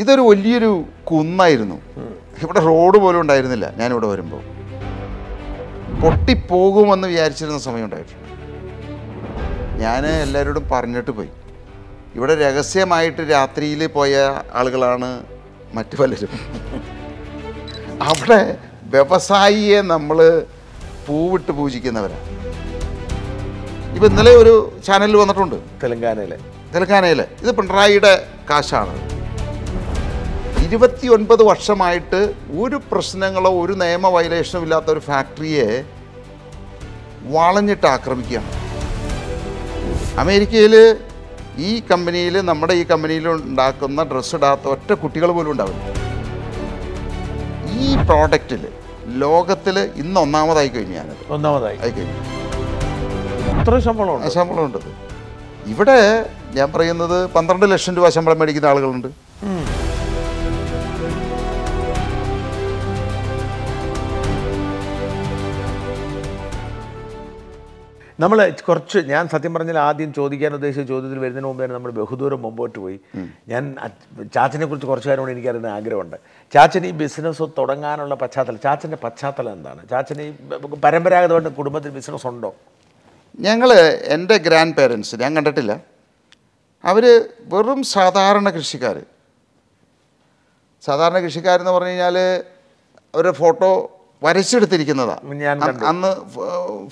ഇതൊരു വലിയൊരു കുന്നായിരുന്നു ഇവിടെ റോഡ് പോലും ഉണ്ടായിരുന്നില്ല ഞാനിവിടെ വരുമ്പോൾ പൊട്ടിപ്പോകുമെന്ന് വിചാരിച്ചിരുന്ന സമയം ഉണ്ടായിട്ടുണ്ട് ഞാൻ എല്ലാവരോടും പറഞ്ഞിട്ട് പോയി ഇവിടെ രഹസ്യമായിട്ട് രാത്രിയിൽ പോയ ആളുകളാണ് മറ്റു പലരും അവിടെ വ്യവസായിയെ നമ്മൾ പൂവിട്ട് പൂജിക്കുന്നവരാണ് ഇപ്പം ഇന്നലെ ഒരു ചാനലിൽ വന്നിട്ടുണ്ട് തെലങ്കാനയിലെ തെലങ്കാനയിലെ ഇത് പിണറായിയുടെ കാശാണ് ഇരുപത്തിയൊൻപത് വർഷമായിട്ട് ഒരു പ്രശ്നങ്ങളോ ഒരു നിയമ വയലേഷനോ ഇല്ലാത്ത ഒരു ഫാക്ടറിയെ വളഞ്ഞിട്ട് ആക്രമിക്കുകയാണ് അമേരിക്കയിൽ ഈ കമ്പനിയിൽ നമ്മുടെ ഈ കമ്പനിയിൽ ഉണ്ടാക്കുന്ന ഡ്രസ്സ് ഇടാത്ത ഒറ്റ കുട്ടികൾ പോലും ഉണ്ടാവില്ല ഈ പ്രോഡക്റ്റിൽ ലോകത്തിൽ ഇന്ന് ഒന്നാമതായി കഴിഞ്ഞു ഞാനത് ഒന്നാമതായി ആയി കഴിഞ്ഞു അത്ര ശമ്പളം ശമ്പളം ഉണ്ടത് ഇവിടെ ഞാൻ പറയുന്നത് പന്ത്രണ്ട് ലക്ഷം രൂപ ശമ്പളം മേടിക്കുന്ന ആളുകളുണ്ട് നമ്മൾ കുറച്ച് ഞാൻ സത്യം പറഞ്ഞാൽ ആദ്യം ചോദിക്കാൻ ഉദ്ദേശിച്ച ചോദ്യത്തിൽ വരുന്നതിന് മുമ്പ് തന്നെ നമ്മൾ ബഹുദൂരം മുമ്പോട്ട് പോയി ഞാൻ ചാച്ചനെ കുറിച്ച് കുറച്ച് കാര്യങ്ങൾ എനിക്കറിയുന്ന ആഗ്രഹമുണ്ട് ചാച്ചൻ ഈ ബിസിനസ് തുടങ്ങാനുള്ള പശ്ചാത്തലം ചാച്ചൻ്റെ പശ്ചാത്തലം എന്താണ് ചാച്ചന് ഈ പരമ്പരാഗതമായിട്ട് കുടുംബത്തിൽ ബിസിനസ് ഉണ്ടോ ഞങ്ങൾ എൻ്റെ ഗ്രാൻഡ് പേരൻസ് ഞാൻ കണ്ടിട്ടില്ല അവർ വെറും സാധാരണ കൃഷിക്കാർ സാധാരണ കൃഷിക്കാരെന്ന് പറഞ്ഞു കഴിഞ്ഞാൽ അവരുടെ ഫോട്ടോ വരച്ചെടുത്തിരിക്കുന്നതാണ് അന്ന്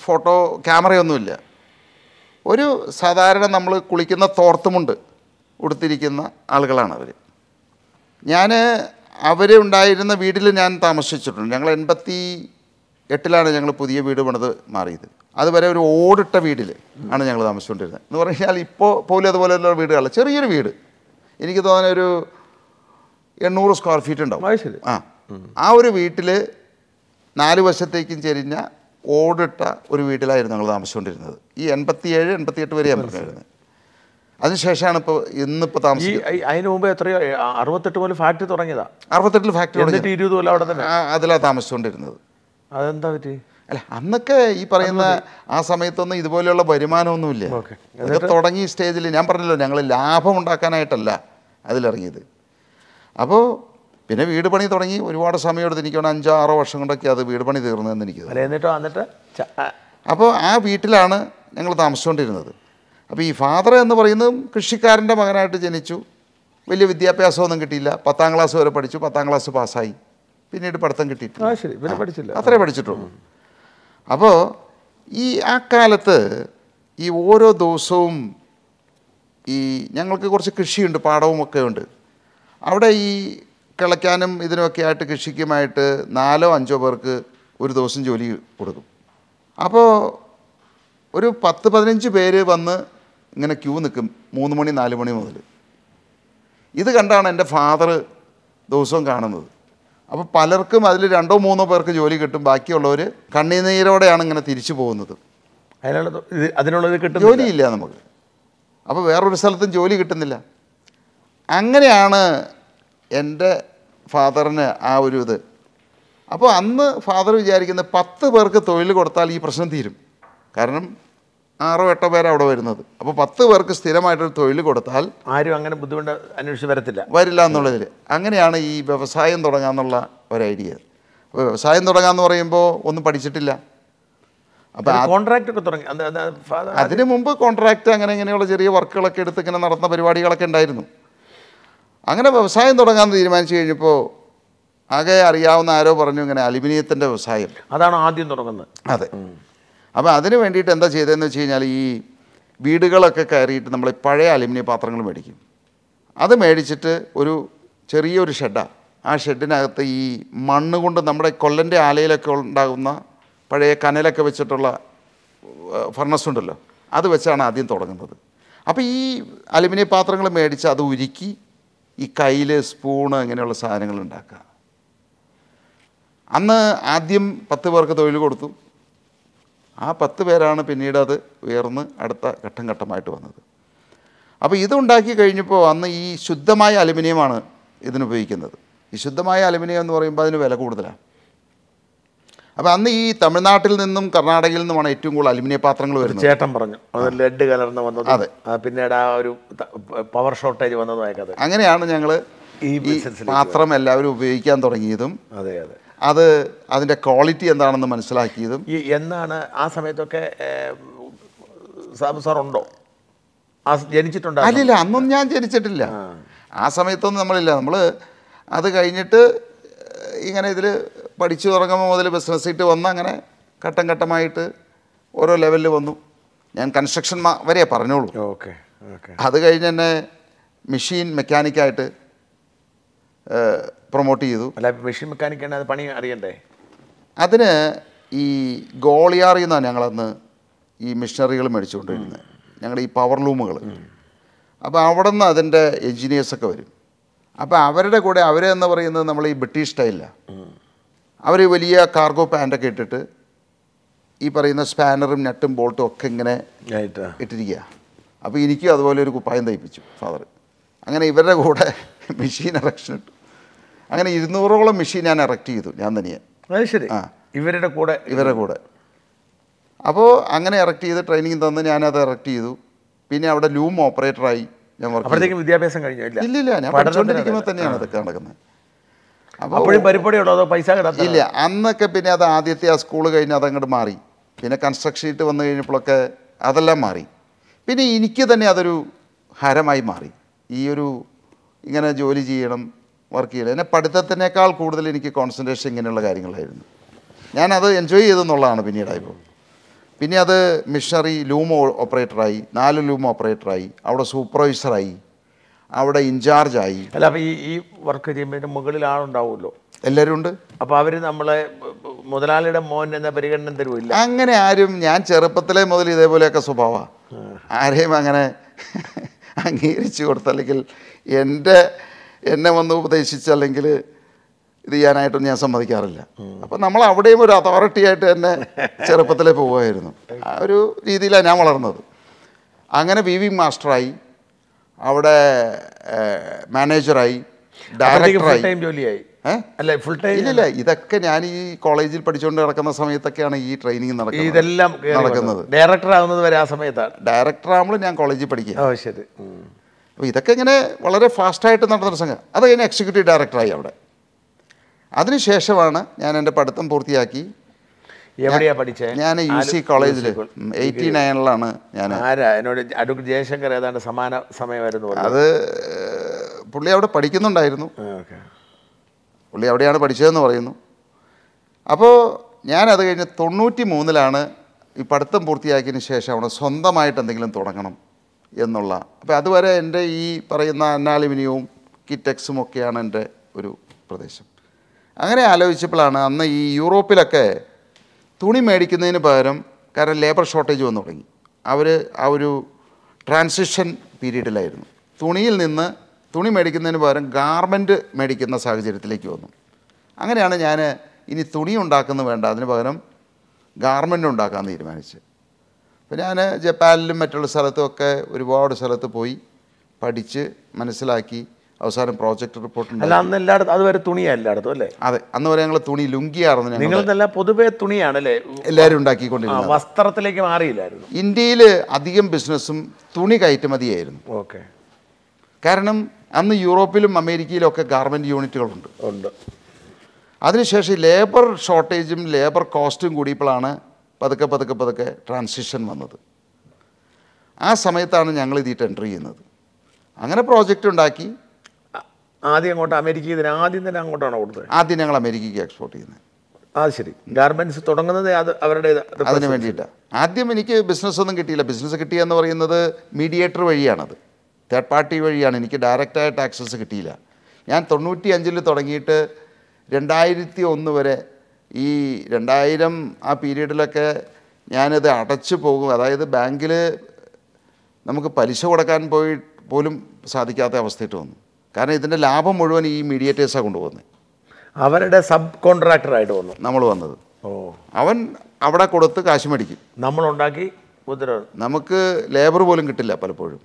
ഫോട്ടോ ക്യാമറയൊന്നുമില്ല ഒരു സാധാരണ നമ്മൾ കുളിക്കുന്ന തോർത്തുമുണ്ട് ഉടുത്തിരിക്കുന്ന ആളുകളാണ് അവർ ഞാൻ അവരെ ഉണ്ടായിരുന്ന വീട്ടിൽ ഞാൻ താമസിച്ചിട്ടുണ്ട് ഞങ്ങൾ എൺപത്തി എട്ടിലാണ് ഞങ്ങൾ പുതിയ വീട് പണിത് മാറിയത് അതുവരെ ഒരു ഓടിട്ട വീട്ടിൽ ആണ് ഞങ്ങൾ താമസിച്ചുകൊണ്ടിരുന്നത് എന്ന് പറഞ്ഞാൽ ഇപ്പോൾ പോലും അതുപോലെയുള്ള വീടുകളല്ല ചെറിയൊരു വീട് എനിക്ക് തോന്നുന്ന ഒരു എണ്ണൂറ് സ്ക്വയർ ഫീറ്റ് ഉണ്ടാവും ആ ആ ഒരു വീട്ടിൽ നാല് വശത്തേക്കും ചെരിഞ്ഞ ഓടിട്ട ഒരു വീട്ടിലായിരുന്നു ഞങ്ങൾ താമസിച്ചുകൊണ്ടിരുന്നത് ഈ എൺപത്തിയേഴ് എൺപത്തിയെട്ട് വരെ പറഞ്ഞിരുന്നത് അതിനുശേഷമാണ് ഇപ്പോൾ ഇന്നിപ്പോൾ താമസിക്കുന്നത് അതിന് മുമ്പ് എത്രയോ അറുപത്തെട്ട് പോലെ ഫാക്ടറി തുടങ്ങിയതാ അറുപത്തെട്ടിൽ ഫാക്ടറി ഇരുപത് പോലെ അവിടെ തന്നെ അതിലാണ് താമസിച്ചുകൊണ്ടിരുന്നത് അതെന്താ പറ്റി അല്ല അന്നൊക്കെ ഈ പറയുന്ന ആ സമയത്തൊന്നും ഇതുപോലെയുള്ള വരുമാനമൊന്നുമില്ല ഇത് തുടങ്ങി സ്റ്റേജിൽ ഞാൻ പറഞ്ഞല്ലോ ഞങ്ങൾ ലാഭം ഉണ്ടാക്കാനായിട്ടല്ല അതിലിറങ്ങിയത് അപ്പോൾ പിന്നെ വീട് പണി തുടങ്ങി ഒരുപാട് സമയമെടുത്ത് എനിക്ക് അഞ്ചോ ആറോ വർഷം കൊണ്ടൊക്കെ അത് വീട് പണി തീർന്നതെന്ന് എനിക്ക് എന്നിട്ടോ അപ്പോൾ ആ വീട്ടിലാണ് ഞങ്ങൾ താമസിച്ചുകൊണ്ടിരുന്നത് അപ്പോൾ ഈ ഫാദർ എന്ന് പറയുന്നത് കൃഷിക്കാരൻ്റെ മകനായിട്ട് ജനിച്ചു വലിയ വിദ്യാഭ്യാസമൊന്നും കിട്ടിയില്ല പത്താം ക്ലാസ് വരെ പഠിച്ചു പത്താം ക്ലാസ് പാസ്സായി പിന്നീട് പഠിത്തം കിട്ടിയിട്ടില്ല പഠിച്ചില്ല അത്രേ പഠിച്ചിട്ടുള്ളൂ അപ്പോൾ ഈ ആ കാലത്ത് ഈ ഓരോ ദിവസവും ഈ ഞങ്ങൾക്ക് കുറച്ച് കൃഷിയുണ്ട് പാടവും ഒക്കെ ഉണ്ട് അവിടെ ഈ കിളയ്ക്കാനും ഇതിനുമൊക്കെ ആയിട്ട് കൃഷിക്കുമായിട്ട് നാലോ അഞ്ചോ പേർക്ക് ഒരു ദിവസം ജോലി കൊടുക്കും അപ്പോൾ ഒരു പത്ത് പതിനഞ്ച് പേര് വന്ന് ഇങ്ങനെ ക്യൂ നിൽക്കും മൂന്ന് മണി നാല് മണി മുതൽ ഇത് കണ്ടാണ് എൻ്റെ ഫാദർ ദിവസവും കാണുന്നത് അപ്പോൾ പലർക്കും അതിൽ രണ്ടോ മൂന്നോ പേർക്ക് ജോലി കിട്ടും ബാക്കിയുള്ളവർ കണ്ണീനീരോടെയാണ് ഇങ്ങനെ തിരിച്ചു പോകുന്നത് അതിനുള്ള അതിനുള്ളത് കിട്ടും ജോലിയില്ല നമുക്ക് അപ്പോൾ വേറൊരു സ്ഥലത്തും ജോലി കിട്ടുന്നില്ല അങ്ങനെയാണ് എൻ്റെ ഫാദറിന് ആ ഒരു ഇത് അപ്പോൾ അന്ന് ഫാദർ വിചാരിക്കുന്ന പത്ത് പേർക്ക് തൊഴിൽ കൊടുത്താൽ ഈ പ്രശ്നം തീരും കാരണം ആറോ എട്ടോ പേരാണ് അവിടെ വരുന്നത് അപ്പോൾ പത്ത് പേർക്ക് സ്ഥിരമായിട്ടൊരു തൊഴിൽ കൊടുത്താൽ ആരും അങ്ങനെ ബുദ്ധിമുട്ട് അന്വേഷിച്ച് വരത്തില്ല വരില്ല എന്നുള്ളതിൽ അങ്ങനെയാണ് ഈ വ്യവസായം തുടങ്ങാമെന്നുള്ള ഒരു ഐഡിയ അപ്പോൾ വ്യവസായം തുടങ്ങാമെന്ന് പറയുമ്പോൾ ഒന്നും പഠിച്ചിട്ടില്ല അപ്പോൾ കോൺട്രാക്റ്റ് ഒക്കെ തുടങ്ങി അതിന് മുമ്പ് കോൺട്രാക്റ്റ് അങ്ങനെ ഇങ്ങനെയുള്ള ചെറിയ വർക്കുകളൊക്കെ എടുത്ത് ഇങ്ങനെ നടന്ന പരിപാടികളൊക്കെ ഉണ്ടായിരുന്നു അങ്ങനെ വ്യവസായം തുടങ്ങാൻ തീരുമാനിച്ചു കഴിഞ്ഞപ്പോൾ ആകെ അറിയാവുന്ന ആരോ പറഞ്ഞു ഇങ്ങനെ അലുമിനിയത്തിൻ്റെ വ്യവസായം അതാണ് ആദ്യം തുടങ്ങുന്നത് അതെ അപ്പോൾ അതിന് വേണ്ടിയിട്ട് എന്താ ചെയ്തതെന്ന് വെച്ച് കഴിഞ്ഞാൽ ഈ വീടുകളൊക്കെ കയറിയിട്ട് നമ്മൾ പഴയ അലുമിനിയം പാത്രങ്ങൾ മേടിക്കും അത് മേടിച്ചിട്ട് ഒരു ചെറിയൊരു ഷെഡാണ് ആ ഷെഡിനകത്ത് ഈ മണ്ണ് കൊണ്ട് നമ്മുടെ കൊല്ലൻ്റെ ആലയിലൊക്കെ ഉണ്ടാകുന്ന പഴയ കനലൊക്കെ വെച്ചിട്ടുള്ള ഫർണസ് ഉണ്ടല്ലോ അത് വെച്ചാണ് ആദ്യം തുടങ്ങുന്നത് അപ്പോൾ ഈ അലുമിനിയം പാത്രങ്ങൾ മേടിച്ച് അത് ഉരുക്കി ഈ കയ്യിൽ സ്പൂണ് അങ്ങനെയുള്ള സാധനങ്ങൾ ഉണ്ടാക്കുക അന്ന് ആദ്യം പത്ത് പേർക്ക് തൊഴിൽ കൊടുത്തു ആ പത്ത് പേരാണ് പിന്നീട് അത് ഉയർന്ന് അടുത്ത ഘട്ടം ഘട്ടമായിട്ട് വന്നത് അപ്പോൾ ഇതുണ്ടാക്കി കഴിഞ്ഞപ്പോൾ അന്ന് ഈ ശുദ്ധമായ അലുമിനിയമാണ് ഇതിനുപയോഗിക്കുന്നത് ഈ ശുദ്ധമായ അലുമിനിയം എന്ന് പറയുമ്പോൾ അതിന് വില കൂടുതലാണ് അപ്പോൾ അന്ന് ഈ തമിഴ്നാട്ടിൽ നിന്നും കർണാടകയിൽ നിന്നുമാണ് ഏറ്റവും കൂടുതൽ അലുമിനിയം പാത്രങ്ങൾ വരുന്നത് ചേട്ടൻ പറഞ്ഞു അത് ലെഡ് കലർന്ന് വന്നത് അതെ പിന്നീട് ആ ഒരു പവർ ഷോർട്ടേജ് വന്നതുമായൊക്കെ അങ്ങനെയാണ് ഞങ്ങൾ ഈ പാത്രം എല്ലാവരും ഉപയോഗിക്കാൻ തുടങ്ങിയതും അതെ അതെ അത് അതിൻ്റെ ക്വാളിറ്റി എന്താണെന്ന് മനസ്സിലാക്കിയതും ഈ എന്നാണ് ആ സമയത്തൊക്കെ സാറുണ്ടോ ഉണ്ടോ ആ ജനിച്ചിട്ടുണ്ടോ അല്ലില്ല അന്നും ഞാൻ ജനിച്ചിട്ടില്ല ആ സമയത്തൊന്നും നമ്മളില്ല നമ്മൾ അത് കഴിഞ്ഞിട്ട് ഇങ്ങനെ ഇതിൽ പഠിച്ചു തുടങ്ങുമ്പോൾ മുതൽ ബിസിനസ് സീറ്റ് വന്ന് അങ്ങനെ ഘട്ടം ഘട്ടമായിട്ട് ഓരോ ലെവലിൽ വന്നു ഞാൻ കൺസ്ട്രക്ഷൻ വരെ പറഞ്ഞോളൂ ഓക്കെ അത് കഴിഞ്ഞ് തന്നെ മെഷീൻ മെക്കാനിക്കായിട്ട് പ്രൊമോട്ട് ചെയ്തു അല്ല മെഷീൻ മെക്കാനിക്കാണ് അത് പണി അറിയണ്ടേ അതിന് ഈ ഗോളിയാറിൽ നിന്നാണ് ഞങ്ങളന്ന് ഈ മെഷീനറികൾ മേടിച്ചുകൊണ്ടിരുന്നത് ഞങ്ങളുടെ ഈ പവർ ലൂമുകൾ അപ്പോൾ അവിടെ നിന്ന് അതിൻ്റെ എൻജിനീയേഴ്സൊക്കെ വരും അപ്പോൾ അവരുടെ കൂടെ അവരെന്ന് പറയുന്നത് നമ്മൾ ഈ ബ്രിട്ടീഷ് സ്റ്റൈലാണ് അവർ വലിയ കാർഗോ പാൻറ്റൊക്കെ ഇട്ടിട്ട് ഈ പറയുന്ന സ്പാനറും നട്ടും ബോൾട്ടും ഒക്കെ ഇങ്ങനെ ഇട്ടിരിക്കുക അപ്പോൾ എനിക്കും അതുപോലെ ഒരു കുപ്പായം തയ്പ്പിച്ചു ഫാദർ അങ്ങനെ ഇവരുടെ കൂടെ മെഷീൻ ഇറക്ഷൻ ഇട്ടു അങ്ങനെ ഇരുന്നൂറോളം മെഷീൻ ഞാൻ ഇറക്റ്റ് ചെയ്തു ഞാൻ തനിയെ ശരി ആ ഇവരുടെ കൂടെ ഇവരുടെ കൂടെ അപ്പോൾ അങ്ങനെ ഇറക്റ്റ് ചെയ്ത് ട്രെയിനിങ് തന്ന് ഞാനത് ഇറക്റ്റ് ചെയ്തു പിന്നെ അവിടെ ലൂം ഓപ്പറേറ്ററായി ഞാൻ വിദ്യാഭ്യാസം കഴിഞ്ഞില്ല ഇല്ല ഇല്ല ഞാൻ പഠിച്ചുകൊണ്ടിരിക്കുമ്പോൾ തന്നെയാണ് അതൊക്കെ നടക്കുന്നത് അപ്പോഴും പരിപാടിയുണ്ടോ അതോ പൈസ കിടത്തി ഇല്ല അന്നൊക്കെ പിന്നെ അത് ആദ്യത്തെ ആ സ്കൂൾ കഴിഞ്ഞ് അതങ്ങോട്ട് മാറി പിന്നെ കൺസ്ട്രക്ഷൻ ഷീറ്റ് വന്നു കഴിഞ്ഞപ്പോഴൊക്കെ അതെല്ലാം മാറി പിന്നെ എനിക്ക് തന്നെ അതൊരു ഹരമായി മാറി ഈ ഒരു ഇങ്ങനെ ജോലി ചെയ്യണം വർക്ക് ചെയ്യണം എന്നെ പഠിത്തത്തിനേക്കാൾ കൂടുതൽ എനിക്ക് കോൺസെൻട്രേഷൻ ഇങ്ങനെയുള്ള കാര്യങ്ങളായിരുന്നു ഞാനത് എൻജോയ് ചെയ്തെന്നുള്ളതാണ് പിന്നീടായപ്പോൾ പിന്നെ അത് മിഷണറി ലൂം ഓപ്പറേറ്ററായി നാല് ലൂം ഓപ്പറേറ്ററായി അവിടെ സൂപ്പർവൈസറായി അവിടെ ഇൻചാർജായി അല്ല അപ്പോൾ ഈ ഈ വർക്ക് ചെയ്യുമ്പോൾ മുകളിൽ ആളുണ്ടാവുമല്ലോ എല്ലാവരും ഉണ്ട് അപ്പോൾ അവർ നമ്മളെ മുതലാളിയുടെ മോൻ എന്ന പരിഗണന തരുമില്ല അങ്ങനെ ആരും ഞാൻ ചെറുപ്പത്തിലെ മുതൽ ഇതേപോലെയൊക്കെ സ്വഭാവമാണ് ആരെയും അങ്ങനെ അംഗീകരിച്ചു കൊടുത്തല്ലെങ്കിൽ എൻ്റെ എന്നെ വന്ന് ഉപദേശിച്ചല്ലെങ്കിൽ ഇത് ചെയ്യാനായിട്ടൊന്നും ഞാൻ സമ്മതിക്കാറില്ല അപ്പം നമ്മൾ അവിടെയും ഒരു അതോറിറ്റി ആയിട്ട് തന്നെ ചെറുപ്പത്തിലേ പോവുമായിരുന്നു ആ ഒരു രീതിയിലാണ് ഞാൻ വളർന്നത് അങ്ങനെ വി വി മാസ്റ്ററായി അവിടെ മാനേജറായി ഡയറക്ടറായി ജോലിയായി അല്ല ഫുൾ ടൈം ഇല്ല ഇതൊക്കെ ഞാൻ ഈ കോളേജിൽ പഠിച്ചുകൊണ്ട് നടക്കുന്ന സമയത്തൊക്കെയാണ് ഈ ട്രെയിനിങ് നടക്കുന്നത് ഇതെല്ലാം നടക്കുന്നത് ഡയറക്ടർ ആവുന്നത് വരെ ആ സമയത്താണ് ഡയറക്ടർ ആകുമ്പോൾ ഞാൻ കോളേജിൽ പഠിക്കുക ഓ ശരി അപ്പോൾ ഇതൊക്കെ ഇങ്ങനെ വളരെ ഫാസ്റ്റായിട്ട് നടന്നൊരു സംഘം അത് കഴിഞ്ഞ് എക്സിക്യൂട്ടീവ് ഡയറക്ടറായി അവിടെ അതിനുശേഷമാണ് ഞാൻ എൻ്റെ പഠിത്തം പൂർത്തിയാക്കി എവിടെയാ പഠിച്ചത് ഞാൻ യു സി കോളേജിൽ എയ്റ്റി നയനിലാണ് ഞാൻ ആരാ എന്നോട് അഡ്വക്കേറ്റ് ജയശങ്കർ ഏതാണ്ട് സമാന സമയമായിരുന്നു അത് പുള്ളി അവിടെ പഠിക്കുന്നുണ്ടായിരുന്നു പുള്ളി അവിടെയാണ് പഠിച്ചതെന്ന് പറയുന്നു അപ്പോൾ അത് കഴിഞ്ഞ് തൊണ്ണൂറ്റി മൂന്നിലാണ് ഈ പഠിത്തം പൂർത്തിയാക്കിയതിന് ശേഷം അവിടെ സ്വന്തമായിട്ട് എന്തെങ്കിലും തുടങ്ങണം എന്നുള്ള അപ്പോൾ അതുവരെ എൻ്റെ ഈ പറയുന്ന അന്നാലുമിനിയവും കിറ്റക്സും ഒക്കെയാണ് എൻ്റെ ഒരു പ്രദേശം അങ്ങനെ ആലോചിച്ചപ്പോഴാണ് അന്ന് ഈ യൂറോപ്പിലൊക്കെ തുണി മേടിക്കുന്നതിന് പകരം കാരണം ലേബർ ഷോർട്ടേജ് വന്നു തുടങ്ങി അവർ ആ ഒരു ട്രാൻസിഷൻ പീരീഡിലായിരുന്നു തുണിയിൽ നിന്ന് തുണി മേടിക്കുന്നതിന് പകരം ഗാർമെൻറ്റ് മേടിക്കുന്ന സാഹചര്യത്തിലേക്ക് വന്നു അങ്ങനെയാണ് ഞാൻ ഇനി തുണി ഉണ്ടാക്കുന്ന വേണ്ട അതിന് പകരം ഗാർമെൻ്റ് ഉണ്ടാക്കാൻ തീരുമാനിച്ച് അപ്പോൾ ഞാൻ ജപ്പാനിലും മറ്റുള്ള സ്ഥലത്തുമൊക്കെ ഒരുപാട് സ്ഥലത്ത് പോയി പഠിച്ച് മനസ്സിലാക്കി അവസാനം പ്രോജക്റ്റ് റിപ്പോർട്ട് അല്ല അന്ന് എല്ലായിടത്തും അതുവരെ തുണിയാണ് എല്ലായിടത്തും അല്ലേ അതെ അന്ന് വരെ ഞങ്ങൾ തുണി ലുങ്കിയായിരുന്നു നിങ്ങളെന്നല്ല പൊതുവേ തുണിയാണ് അല്ലേ എല്ലാവരും ഉണ്ടാക്കിക്കൊണ്ടിരുന്നത് വസ്ത്രത്തിലേക്ക് മാറിയില്ലായിരുന്നു ഇന്ത്യയിൽ അധികം ബിസിനസ്സും തുണി കയറ്റുമതിയായിരുന്നു ഓക്കെ കാരണം അന്ന് യൂറോപ്പിലും അമേരിക്കയിലും ഒക്കെ ഗാർമെൻറ്റ് യൂണിറ്റുകളുണ്ട് ഉണ്ട് അതിനുശേഷം ലേബർ ഷോർട്ടേജും ലേബർ കോസ്റ്റും കൂടിയപ്പോഴാണ് പതുക്കെ പതുക്കെ പതുക്കെ ട്രാൻസിഷൻ വന്നത് ആ സമയത്താണ് ഞങ്ങൾ ഇതിട്ട് എൻ്റർ ചെയ്യുന്നത് അങ്ങനെ പ്രോജക്റ്റ് ഉണ്ടാക്കി ആദ്യം അങ്ങോട്ട് അമേരിക്കയിൽ ആദ്യം തന്നെ അങ്ങോട്ടാണ് കൊടുത്തത് ആദ്യം ഞങ്ങൾ അമേരിക്കയ്ക്ക് എക്സ്പോർട്ട് ചെയ്യുന്നത് അത് ശരി ഗാർമെന്റ്സ് തുടങ്ങുന്നത് അത് അവരുടെ അതിന് വേണ്ടിയിട്ടാണ് ആദ്യം എനിക്ക് ബിസിനസ് ഒന്നും കിട്ടിയില്ല ബിസിനസ് എന്ന് പറയുന്നത് മീഡിയേറ്റർ വഴിയാണത് തേർഡ് പാർട്ടി വഴിയാണ് എനിക്ക് ഡയറക്റ്റായിട്ട് ആക്സസ് കിട്ടിയില്ല ഞാൻ തൊണ്ണൂറ്റി അഞ്ചിൽ തുടങ്ങിയിട്ട് രണ്ടായിരത്തി ഒന്ന് വരെ ഈ രണ്ടായിരം ആ പീരീഡിലൊക്കെ ഞാനത് അടച്ചു പോകും അതായത് ബാങ്കിൽ നമുക്ക് പലിശ കൊടുക്കാൻ പോയി പോലും സാധിക്കാത്ത അവസ്ഥയിട്ട് വന്നു കാരണം ഇതിൻ്റെ ലാഭം മുഴുവൻ ഈ മീഡിയേറ്റേഴ്സാണ് കൊണ്ടുപോകുന്നത് അവരുടെ സബ് കോൺട്രാക്ടർ ആയിട്ട് വന്നു നമ്മൾ വന്നത് ഓ അവൻ അവിടെ കൊടുത്ത് കാശ് മേടിക്കും നമ്മളുണ്ടാക്കി നമുക്ക് ലേബർ പോലും കിട്ടില്ല പലപ്പോഴും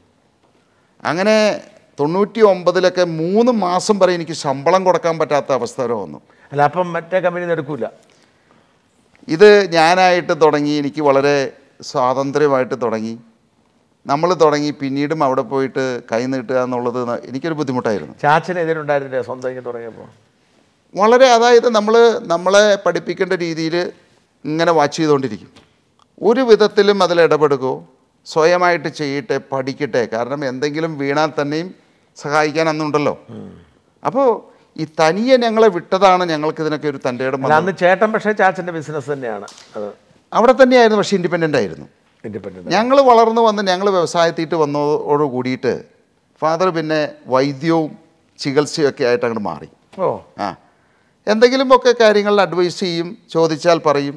അങ്ങനെ തൊണ്ണൂറ്റി ഒമ്പതിലൊക്കെ മൂന്ന് മാസം വരെ എനിക്ക് ശമ്പളം കൊടുക്കാൻ പറ്റാത്ത അവസ്ഥ വരെ വന്നു അല്ല അപ്പം മറ്റേ കമ്പനി എടുക്കൂല ഇത് ഞാനായിട്ട് തുടങ്ങി എനിക്ക് വളരെ സ്വാതന്ത്ര്യമായിട്ട് തുടങ്ങി നമ്മൾ തുടങ്ങി പിന്നീടും അവിടെ പോയിട്ട് കൈ നീട്ടുക എന്നുള്ളത് എനിക്കൊരു ബുദ്ധിമുട്ടായിരുന്നു ചാച്ചനെതിരുണ്ടായിരുന്നില്ല സ്വന്തം തുടങ്ങിയപ്പോൾ വളരെ അതായത് നമ്മൾ നമ്മളെ പഠിപ്പിക്കേണ്ട രീതിയിൽ ഇങ്ങനെ വാച്ച് ചെയ്തുകൊണ്ടിരിക്കും ഒരു വിധത്തിലും അതിൽ ഇടപെടുകയോ സ്വയമായിട്ട് ചെയ്യട്ടെ പഠിക്കട്ടെ കാരണം എന്തെങ്കിലും വീണാൽ തന്നെയും സഹായിക്കാൻ അന്നുണ്ടല്ലോ അപ്പോൾ ഈ തനിയെ ഞങ്ങളെ വിട്ടതാണ് ഞങ്ങൾക്ക് ഇതിനൊക്കെ ഒരു തൻ്റെ ഇടം അന്ന് ചേട്ടൻ പക്ഷേ ചാച്ചൻ്റെ ബിസിനസ് തന്നെയാണ് അവിടെ തന്നെയായിരുന്നു പക്ഷേ ഇൻഡിപെൻഡൻ്റ് ആയിരുന്നു ഞങ്ങൾ വളർന്നു വന്ന് ഞങ്ങൾ വ്യവസായത്തിട്ട് വന്നതോട് കൂടിയിട്ട് ഫാദർ പിന്നെ വൈദ്യവും ചികിത്സയൊക്കെ ആയിട്ട് അങ്ങോട്ട് മാറി ഓ ആ എന്തെങ്കിലുമൊക്കെ കാര്യങ്ങളിൽ അഡ്വൈസ് ചെയ്യും ചോദിച്ചാൽ പറയും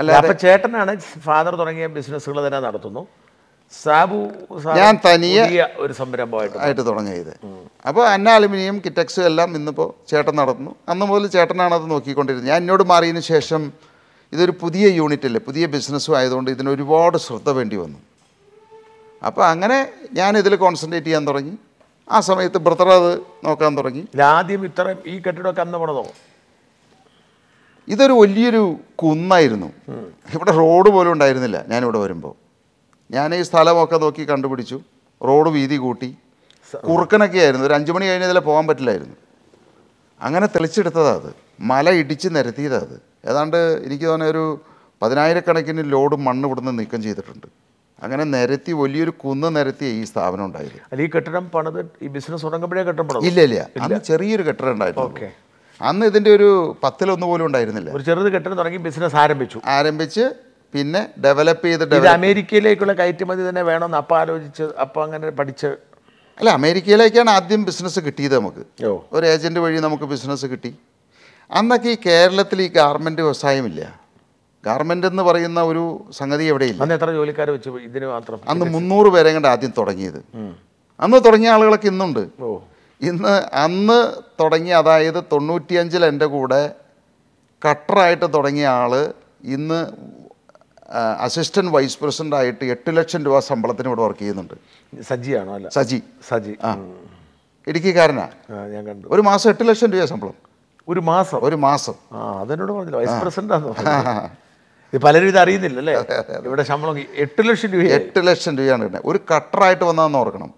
അല്ല ചേട്ടനാണ് ഫാദർ തുടങ്ങിയ ബിസിനസ്സുകൾ തന്നെ നടത്തുന്നു സാബു ഞാൻ തനിയെ ഒരു സംരംഭമായിട്ട് ആയിട്ട് തുടങ്ങിയത് അപ്പോൾ അന്ന അലുമിനിയം കിറ്റക്സും എല്ലാം ഇന്നിപ്പോൾ ചേട്ടൻ നടത്തുന്നു അന്ന് മുതൽ ചേട്ടനാണ് അത് നോക്കിക്കൊണ്ടിരുന്നത് ഞാൻ എന്നോട് മാറിയതിന് ശേഷം ഇതൊരു പുതിയ യൂണിറ്റല്ലേ പുതിയ ബിസിനസ്സും ആയതുകൊണ്ട് ഇതിന് ഒരുപാട് ശ്രദ്ധ വേണ്ടി വന്നു അപ്പോൾ അങ്ങനെ ഞാൻ ഇതിൽ കോൺസെൻട്രേറ്റ് ചെയ്യാൻ തുടങ്ങി ആ സമയത്ത് ബ്രദർ അത് നോക്കാൻ തുടങ്ങി ആദ്യം ഇത്രയും ഈ കെട്ടിടമൊക്കെ അന്ന് പോണതോ ഇതൊരു വലിയൊരു കുന്നായിരുന്നു ഇവിടെ റോഡ് പോലും ഉണ്ടായിരുന്നില്ല ഞാനിവിടെ വരുമ്പോൾ ഞാൻ ഈ സ്ഥലമൊക്കെ നോക്കി കണ്ടുപിടിച്ചു റോഡ് വീതി കൂട്ടി കുറുക്കനൊക്കെ ആയിരുന്നു ഒരു അഞ്ചുമണി കഴിഞ്ഞതിലെ പോകാൻ പറ്റില്ലായിരുന്നു അങ്ങനെ തെളിച്ചെടുത്തതാണ് അത് മല ഇടിച്ച് നിരത്തിയതാണ് അത് ഏതാണ്ട് എനിക്ക് തോന്നുന്ന ഒരു പതിനായിരക്കണക്കിന് ലോഡ് മണ്ണ് ഇവിടുന്ന് നീക്കം ചെയ്തിട്ടുണ്ട് അങ്ങനെ നിരത്തി വലിയൊരു കുന്ന് നിരത്തി ഈ സ്ഥാപനം ഉണ്ടായത് അല്ല ഈ കെട്ടിടം പണിത് ഈ ബിസിനസ് തുടങ്ങുമ്പോഴേ കെട്ടിടം ഇല്ല ഇല്ല അന്ന് ചെറിയൊരു കെട്ടിടം ഉണ്ടായിരുന്നു ഓക്കെ അന്ന് ഇതിൻ്റെ ഒരു പത്തിലൊന്നു പോലും ഉണ്ടായിരുന്നില്ല ഒരു ചെറുത് കെട്ടിടം തുടങ്ങി ബിസിനസ് ആരംഭിച്ചു ആരംഭിച്ച് പിന്നെ ഡെവലപ്പ് ചെയ്ത് അമേരിക്കയിലേക്കുള്ള കയറ്റുമതി തന്നെ വേണമെന്ന് അപ്പം ആലോചിച്ച് അപ്പം അങ്ങനെ പഠിച്ച് അല്ല അമേരിക്കയിലേക്കാണ് ആദ്യം ബിസിനസ് കിട്ടിയത് നമുക്ക് ഒരു ഏജൻറ്റ് വഴി നമുക്ക് ബിസിനസ് കിട്ടി അന്നൊക്കെ ഈ കേരളത്തിൽ ഈ ഗാർമെൻ്റ് വ്യവസായമില്ല ഗാർമെൻ്റ് എന്ന് പറയുന്ന ഒരു സംഗതി എവിടെയില്ല അന്ന് എത്ര ജോലിക്കാർ വെച്ച് ഇതിന് മാത്രം അന്ന് മുന്നൂറ് പേരെ കണ്ട് ആദ്യം തുടങ്ങിയത് അന്ന് തുടങ്ങിയ ആളുകളൊക്കെ ഇന്നുണ്ട് ഇന്ന് അന്ന് തുടങ്ങി അതായത് തൊണ്ണൂറ്റിയഞ്ചിൽ എൻ്റെ കൂടെ കട്ടറായിട്ട് തുടങ്ങിയ ആൾ ഇന്ന് അസിസ്റ്റന്റ് വൈസ് പ്രസിഡന്റ് ആയിട്ട് എട്ട് ലക്ഷം രൂപ ശമ്പളത്തിന് ഇവിടെ വർക്ക് ചെയ്യുന്നുണ്ട് സജിയാണോ അല്ല സജി സജി ആ ഇടുക്കിക്കാരനാ ഞാൻ കണ്ടു ഒരു മാസം എട്ട് ലക്ഷം രൂപ ശമ്പളം ഒരു മാസം ഒരു മാസം ആ അതെന്നോട് പറഞ്ഞില്ല വൈസ് പ്രസിഡന്റ് ഇത് പലരും ഇത് അറിയുന്നില്ല അല്ലേ ഇവിടെ ശമ്പളം എട്ട് ലക്ഷം രൂപ എട്ട് ലക്ഷം രൂപയാണ് കിട്ടുന്നത് ഒരു കട്ടറായിട്ട് വന്നതെന്ന് ഓർക്കണം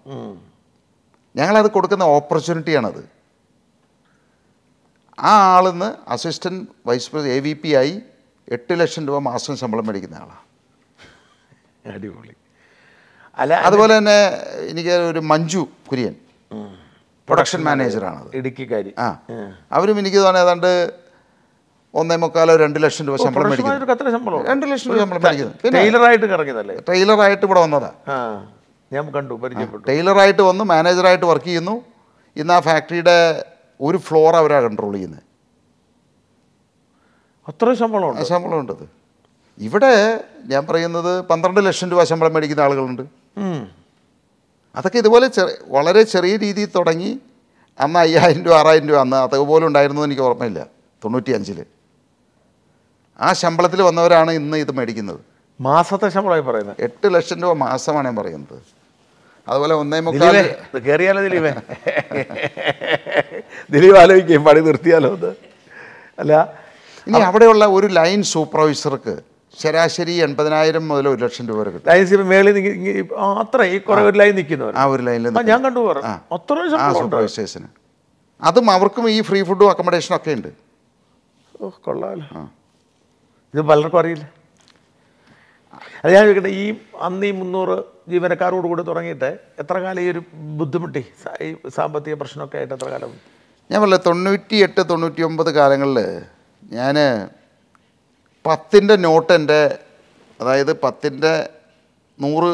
ഞങ്ങളത് കൊടുക്കുന്ന ഓപ്പർച്യൂണിറ്റിയാണത് ആ ആളിന്ന് assistant vice president A V P ആയി എട്ട് ലക്ഷം രൂപ മാസം ശമ്പളം മേടിക്കുന്ന ആളാണ് അടിപൊളി അല്ല അതുപോലെ തന്നെ എനിക്ക് ഒരു മഞ്ജു കുര്യൻ പ്രൊഡക്ഷൻ മാനേജറാണ് ഇടുക്കിക്കാരി ആ അവരും എനിക്ക് തോന്നുന്നത് ഏതാണ്ട് ഒന്നേ മുക്കാലോ രണ്ട് ലക്ഷം രൂപ ശമ്പളം മേടിക്കുന്നു രണ്ട് ലക്ഷം രൂപ ശമ്പളം മേടിക്കുന്നു ടൈലറായിട്ട് കറങ്ങിയതല്ലേ ടൈലറായിട്ട് ഇവിടെ വന്നതാ ഞാൻ കണ്ടു പരിചയപ്പെട്ടു ടൈലറായിട്ട് വന്നു മാനേജറായിട്ട് വർക്ക് ചെയ്യുന്നു ഇന്ന് ആ ഫാക്ടറിയുടെ ഒരു ഫ്ലോർ അവരാണ് കൺട്രോൾ ചെയ്യുന്നത് അത്ര ശമ്പളം ശമ്പളം ഉണ്ടത് ഇവിടെ ഞാൻ പറയുന്നത് പന്ത്രണ്ട് ലക്ഷം രൂപ ശമ്പളം മേടിക്കുന്ന ആളുകളുണ്ട് അതൊക്കെ ഇതുപോലെ ചെറിയ വളരെ ചെറിയ രീതിയിൽ തുടങ്ങി അന്ന് അയ്യായിരം രൂപ ആറായിരം രൂപ അന്ന് അതുപോലെ ഉണ്ടായിരുന്നു എനിക്ക് ഓർമ്മയില്ല തൊണ്ണൂറ്റി അഞ്ചിൽ ആ ശമ്പളത്തിൽ വന്നവരാണ് ഇന്ന് ഇത് മേടിക്കുന്നത് മാസത്തെ ശമ്പളമായി പറയുന്നത് എട്ട് ലക്ഷം രൂപ മാസമാണ് ഞാൻ പറയുന്നത് അതുപോലെ ഒന്നേ മുക്കാൽ ദിലീപ് ദിലീപ് ആലോചിക്കുകയും പണി നിർത്തിയാലോ അത് അല്ല ഇനി അവിടെയുള്ള ഒരു ലൈൻ സൂപ്പർവൈസർക്ക് ശരാശരി എൺപതിനായിരം മുതൽ ഒരു ലക്ഷം രൂപ വരെ കിട്ടും മേളിൽ അത്ര ഈ കുറേ ഒരു ലൈൻ നിൽക്കുന്നവർ ആ ഒരു ലൈനിൽ ഞാൻ കണ്ടു അത്ര ആ സൂപ്പർവൈസേഴ്സിന് അതും അവർക്കും ഈ ഫ്രീ ഫുഡും അക്കോമഡേഷനും ഒക്കെ ഉണ്ട് ഓ കൊള്ളാമല്ലോ ഇത് പലർക്കും അറിയില്ല അത് ഞാൻ ചോദിക്കട്ടെ ഈ അന്ന് ഈ മുന്നൂറ് ജീവനക്കാരോട് കൂടി തുടങ്ങിയിട്ട് എത്ര കാലം ഈ ഒരു ബുദ്ധിമുട്ടി ഈ സാമ്പത്തിക പ്രശ്നമൊക്കെ ആയിട്ട് എത്ര കാലം ഞാൻ പറഞ്ഞില്ല തൊണ്ണൂറ്റി എട്ട് തൊണ്ണൂറ്റി ഒമ്പത് കാലങ്ങളിൽ ഞാൻ പത്തിൻ്റെ നോട്ട് എൻ്റെ അതായത് പത്തിൻ്റെ നൂറ്